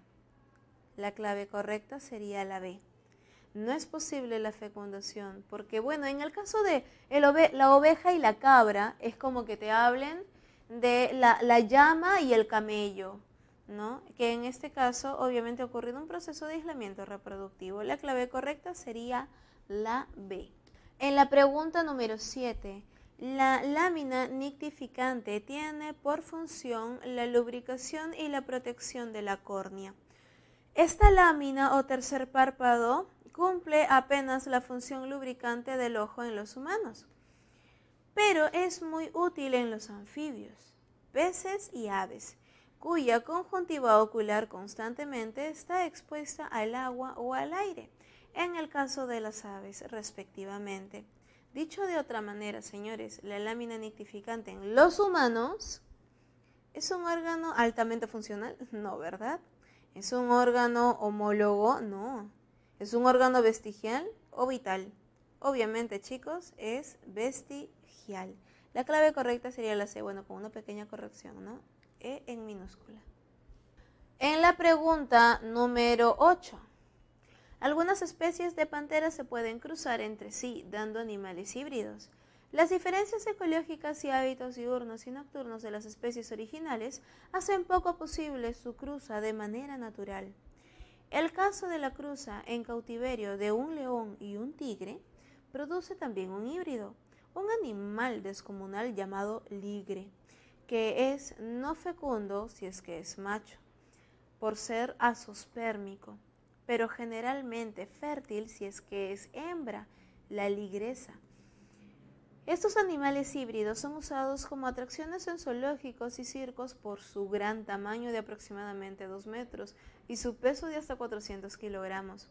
La clave correcta sería la B. No es posible la fecundación, porque bueno, en el caso de la oveja y la cabra, es como que te hablen de la, la llama y el camello, ¿no? Que en este caso obviamente ha ocurrido un proceso de aislamiento reproductivo. La clave correcta sería la B. En la pregunta número 7, la lámina nictificante tiene por función la lubricación y la protección de la córnea. Esta lámina o tercer párpado cumple apenas la función lubricante del ojo en los humanos, pero es muy útil en los anfibios, peces y aves, cuya conjuntiva ocular constantemente está expuesta al agua o al aire, en el caso de las aves respectivamente. Dicho de otra manera, señores, la lámina nictificante en los humanos es un órgano altamente funcional, *laughs* no, ¿verdad? ¿Es un órgano homólogo? No. ¿Es un órgano vestigial o vital? Obviamente, chicos, es vestigial. La clave correcta sería la C, bueno, con una pequeña corrección, ¿no? E en minúscula. En la pregunta número 8. Algunas especies de panteras se pueden cruzar entre sí, dando animales híbridos. Las diferencias ecológicas y hábitos diurnos y nocturnos de las especies originales hacen poco posible su cruza de manera natural. El caso de la cruza en cautiverio de un león y un tigre produce también un híbrido, un animal descomunal llamado ligre, que es no fecundo si es que es macho, por ser asospérmico pero generalmente fértil si es que es hembra, la ligresa. Estos animales híbridos son usados como atracciones en zoológicos y circos por su gran tamaño de aproximadamente 2 metros y su peso de hasta 400 kilogramos.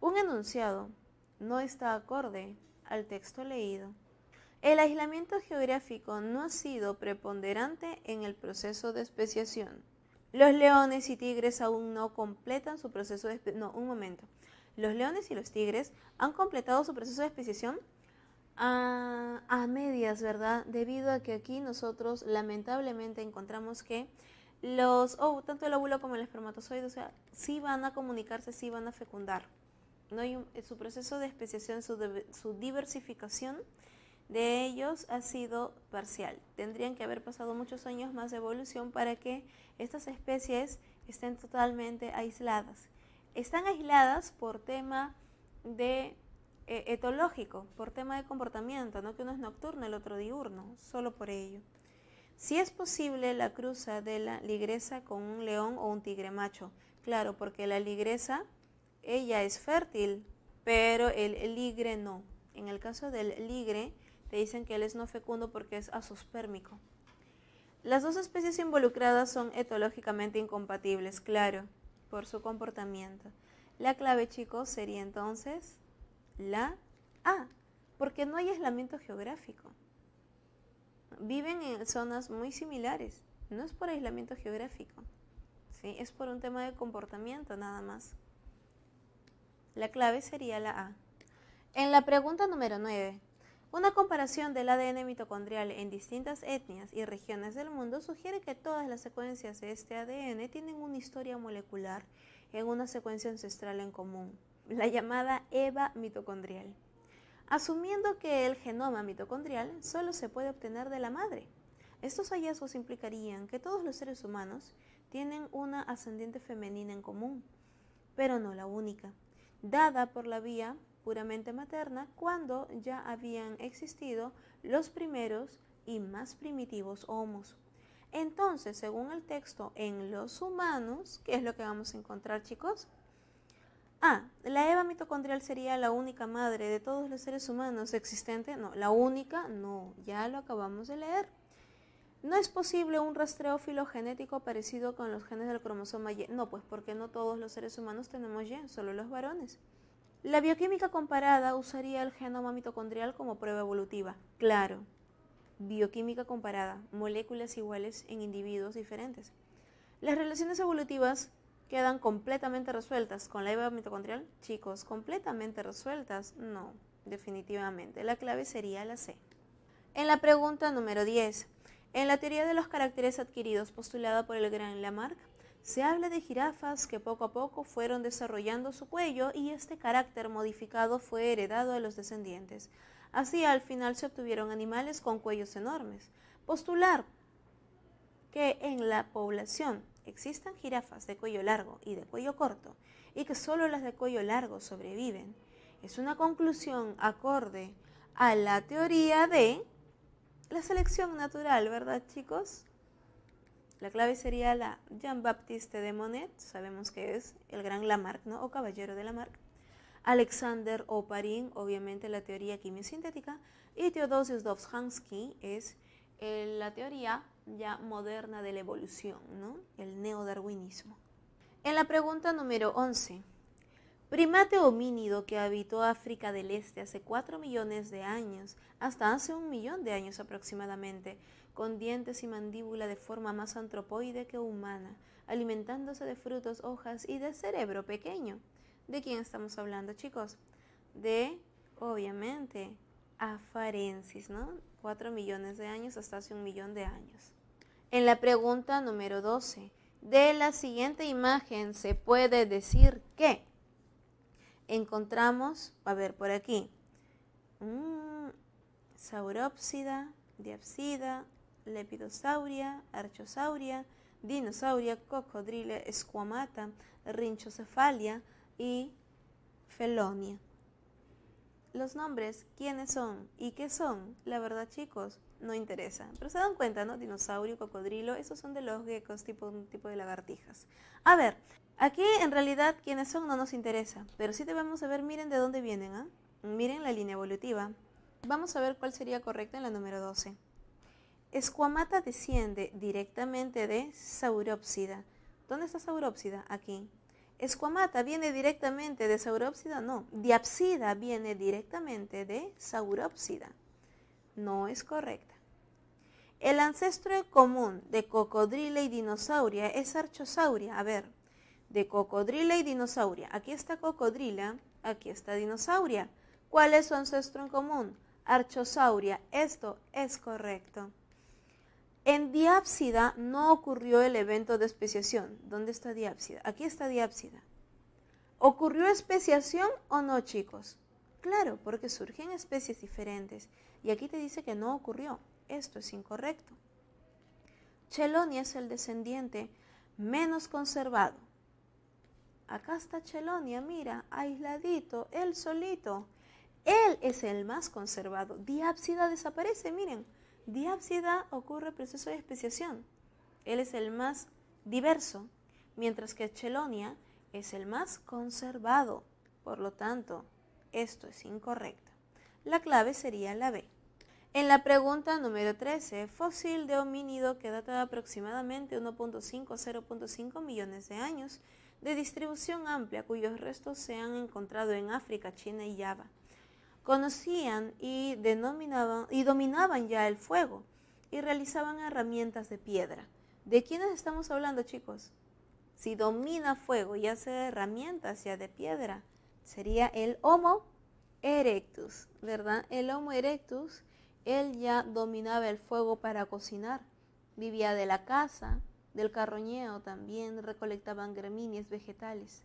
Un enunciado no está acorde al texto leído. El aislamiento geográfico no ha sido preponderante en el proceso de especiación. Los leones y tigres aún no completan su proceso de... No, un momento. Los leones y los tigres han completado su proceso de especiación a, medias, ¿verdad? Debido a que aquí nosotros lamentablemente encontramos que los, oh, tanto el óvulo como el espermatozoide, o sea, sí van a comunicarse, sí van a fecundar. ¿no? hay su proceso de especiación, su diversificación de ellos ha sido parcial. Tendrían que haber pasado muchos años más de evolución para que estas especies estén totalmente aisladas. Están aisladas por tema de eh, etológico, por tema de comportamiento, no que uno es nocturno, el otro diurno, solo por ello. Si es posible la cruza de la ligresa con un león o un tigre macho, claro, porque la ligresa ella es fértil, pero el ligre no. En el caso del ligre, dicen que él es no fecundo porque es asospérmico. Las dos especies involucradas son etológicamente incompatibles, claro, por su comportamiento. La clave, chicos, sería entonces la A, porque no hay aislamiento geográfico. Viven en zonas muy similares, no es por aislamiento geográfico, ¿sí? es por un tema de comportamiento nada más. La clave sería la A. En la pregunta número 9, una comparación del ADN mitocondrial en distintas etnias y regiones del mundo sugiere que todas las secuencias de este ADN tienen una historia molecular en una secuencia ancestral en común, la llamada EVA mitocondrial. Asumiendo que el genoma mitocondrial solo se puede obtener de la madre, estos hallazgos implicarían que todos los seres humanos tienen una ascendiente femenina en común, pero no la única, dada por la vía puramente materna cuando ya habían existido los primeros y más primitivos homos. Entonces, según el texto, en los humanos, ¿qué es lo que vamos a encontrar, chicos? Ah, la Eva mitocondrial sería la única madre de todos los seres humanos existente. No, la única, no, ya lo acabamos de leer. No es posible un rastreo filogenético parecido con los genes del cromosoma Y. No, pues porque no todos los seres humanos tenemos Y, solo los varones. La bioquímica comparada usaría el genoma mitocondrial como prueba evolutiva. Claro, bioquímica comparada, moléculas iguales en individuos diferentes. Las relaciones evolutivas quedan completamente resueltas con la EVA mitocondrial. Chicos, completamente resueltas, no, definitivamente. La clave sería la C. En la pregunta número 10, en la teoría de los caracteres adquiridos postulada por el gran Lamarck, se habla de jirafas que poco a poco fueron desarrollando su cuello y este carácter modificado fue heredado a los descendientes. Así al final se obtuvieron animales con cuellos enormes. Postular que en la población existan jirafas de cuello largo y de cuello corto y que solo las de cuello largo sobreviven es una conclusión acorde a la teoría de la selección natural, ¿verdad chicos? La clave sería la Jean-Baptiste de Monet, sabemos que es el gran Lamarck, ¿no? O caballero de Lamarck. Alexander Oparin, obviamente la teoría quimiosintética, y Theodosius Dobzhansky es la teoría ya moderna de la evolución, ¿no? El neodarwinismo. En la pregunta número 11, primate homínido que habitó África del Este hace 4 millones de años, hasta hace un millón de años aproximadamente, con dientes y mandíbula de forma más antropoide que humana, alimentándose de frutos, hojas y de cerebro pequeño. ¿De quién estamos hablando, chicos? De, obviamente, Afarensis, ¿no? Cuatro millones de años hasta hace un millón de años. En la pregunta número 12, de la siguiente imagen se puede decir que encontramos, a ver por aquí, mm, saurópsida, diapsida, lepidosauria, archosauria, dinosauria, Cocodrilo, escuamata, rinchocefalia y felonia. Los nombres, quiénes son y qué son, la verdad chicos, no interesa. Pero se dan cuenta, ¿no? Dinosaurio, cocodrilo, esos son de los geckos, tipo, un tipo de lagartijas. A ver, aquí en realidad quiénes son no nos interesa, pero sí debemos saber, miren de dónde vienen, ¿ah? Miren la línea evolutiva. Vamos a ver cuál sería correcta en la número 12. Escuamata desciende directamente de Saurópsida. ¿Dónde está Saurópsida? Aquí. Escuamata viene directamente de Saurópsida, no. Diapsida viene directamente de Saurópsida. No es correcta. El ancestro común de cocodrila y dinosauria es archosauria. A ver, de cocodrila y dinosauria. Aquí está cocodrila, aquí está dinosauria. ¿Cuál es su ancestro en común? Archosauria. Esto es correcto. En Diápsida no ocurrió el evento de especiación. ¿Dónde está Diápsida? Aquí está Diápsida. ¿Ocurrió especiación o no, chicos? Claro, porque surgen especies diferentes. Y aquí te dice que no ocurrió. Esto es incorrecto. Chelonia es el descendiente menos conservado. Acá está Chelonia, mira, aisladito, él solito. Él es el más conservado. Diápsida desaparece, miren diápsida ocurre proceso de especiación. Él es el más diverso, mientras que Chelonia es el más conservado. Por lo tanto, esto es incorrecto. La clave sería la B. En la pregunta número 13, fósil de homínido que data de aproximadamente 1.5 a 0.5 millones de años, de distribución amplia, cuyos restos se han encontrado en África, China y Java conocían y, dominaban ya el fuego y realizaban herramientas de piedra. ¿De quiénes estamos hablando, chicos? Si domina fuego y hace herramientas ya de piedra, sería el Homo erectus, ¿verdad? El Homo erectus, él ya dominaba el fuego para cocinar, vivía de la caza, del carroñeo también, recolectaban gramíneas vegetales.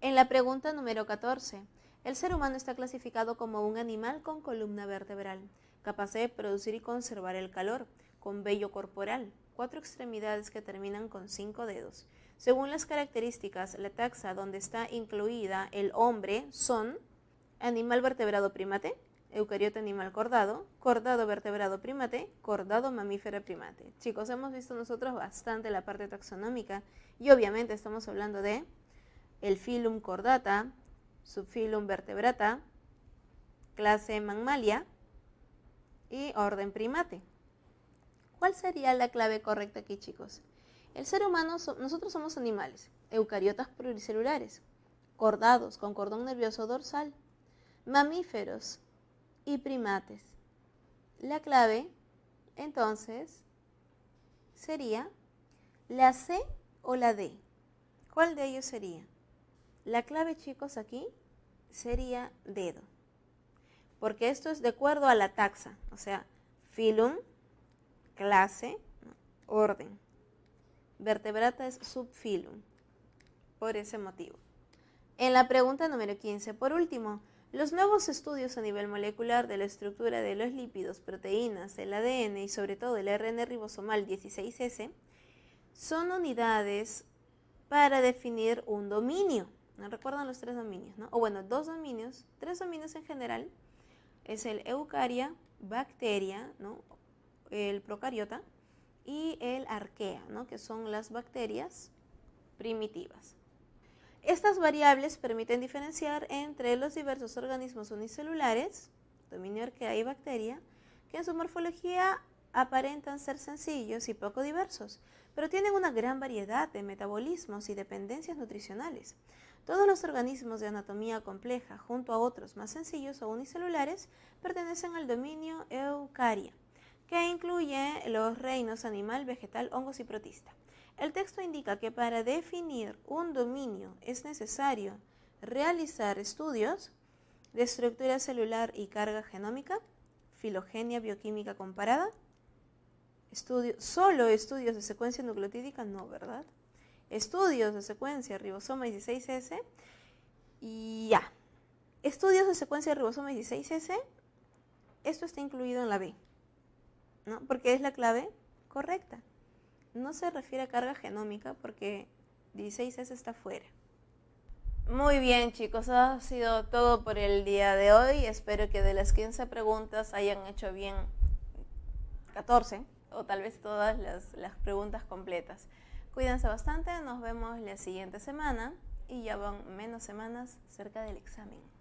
En la pregunta número 14, el ser humano está clasificado como un animal con columna vertebral, capaz de producir y conservar el calor, con vello corporal, cuatro extremidades que terminan con cinco dedos. Según las características, la taxa donde está incluida el hombre son animal vertebrado primate, eucariota animal cordado, cordado vertebrado primate, cordado mamífero primate. Chicos, hemos visto nosotros bastante la parte taxonómica y obviamente estamos hablando de el filum cordata, subfilum vertebrata, clase Mammalia y orden primate. ¿Cuál sería la clave correcta aquí, chicos? El ser humano, nosotros somos animales, eucariotas pluricelulares, cordados con cordón nervioso dorsal, mamíferos y primates. La clave, entonces, sería la C o la D. ¿Cuál de ellos sería? La clave, chicos, aquí sería dedo, porque esto es de acuerdo a la taxa, o sea, filum, clase, orden. Vertebrata es subfilum, por ese motivo. En la pregunta número 15, por último, los nuevos estudios a nivel molecular de la estructura de los lípidos, proteínas, el ADN y sobre todo el RN ribosomal 16S son unidades para definir un dominio. No Recuerdan los tres dominios, ¿no? O bueno, dos dominios, tres dominios en general. Es el eucaria, bacteria, ¿no? El procariota y el arquea, Que son las bacterias primitivas. Estas variables permiten diferenciar entre los diversos organismos unicelulares, dominio arquea y bacteria, que en su morfología aparentan ser sencillos y poco diversos, pero tienen una gran variedad de metabolismos y dependencias nutricionales. Todos los organismos de anatomía compleja, junto a otros más sencillos o unicelulares, pertenecen al dominio Eucaria, que incluye los reinos animal, vegetal, hongos y protista. El texto indica que para definir un dominio es necesario realizar estudios de estructura celular y carga genómica, filogenia bioquímica comparada, solo estudios de secuencia nucleotídica, no, ¿verdad? estudios de secuencia ribosoma 16S y ya. Estudios de secuencia ribosoma 16S, esto está incluido en la B, ¿no? porque es la clave correcta. No se refiere a carga genómica porque 16S está fuera. Muy bien chicos, ha sido todo por el día de hoy. Espero que de las 15 preguntas hayan hecho bien 14 o tal vez todas las preguntas completas. Cuídense bastante, nos vemos la siguiente semana y ya van menos semanas cerca del examen.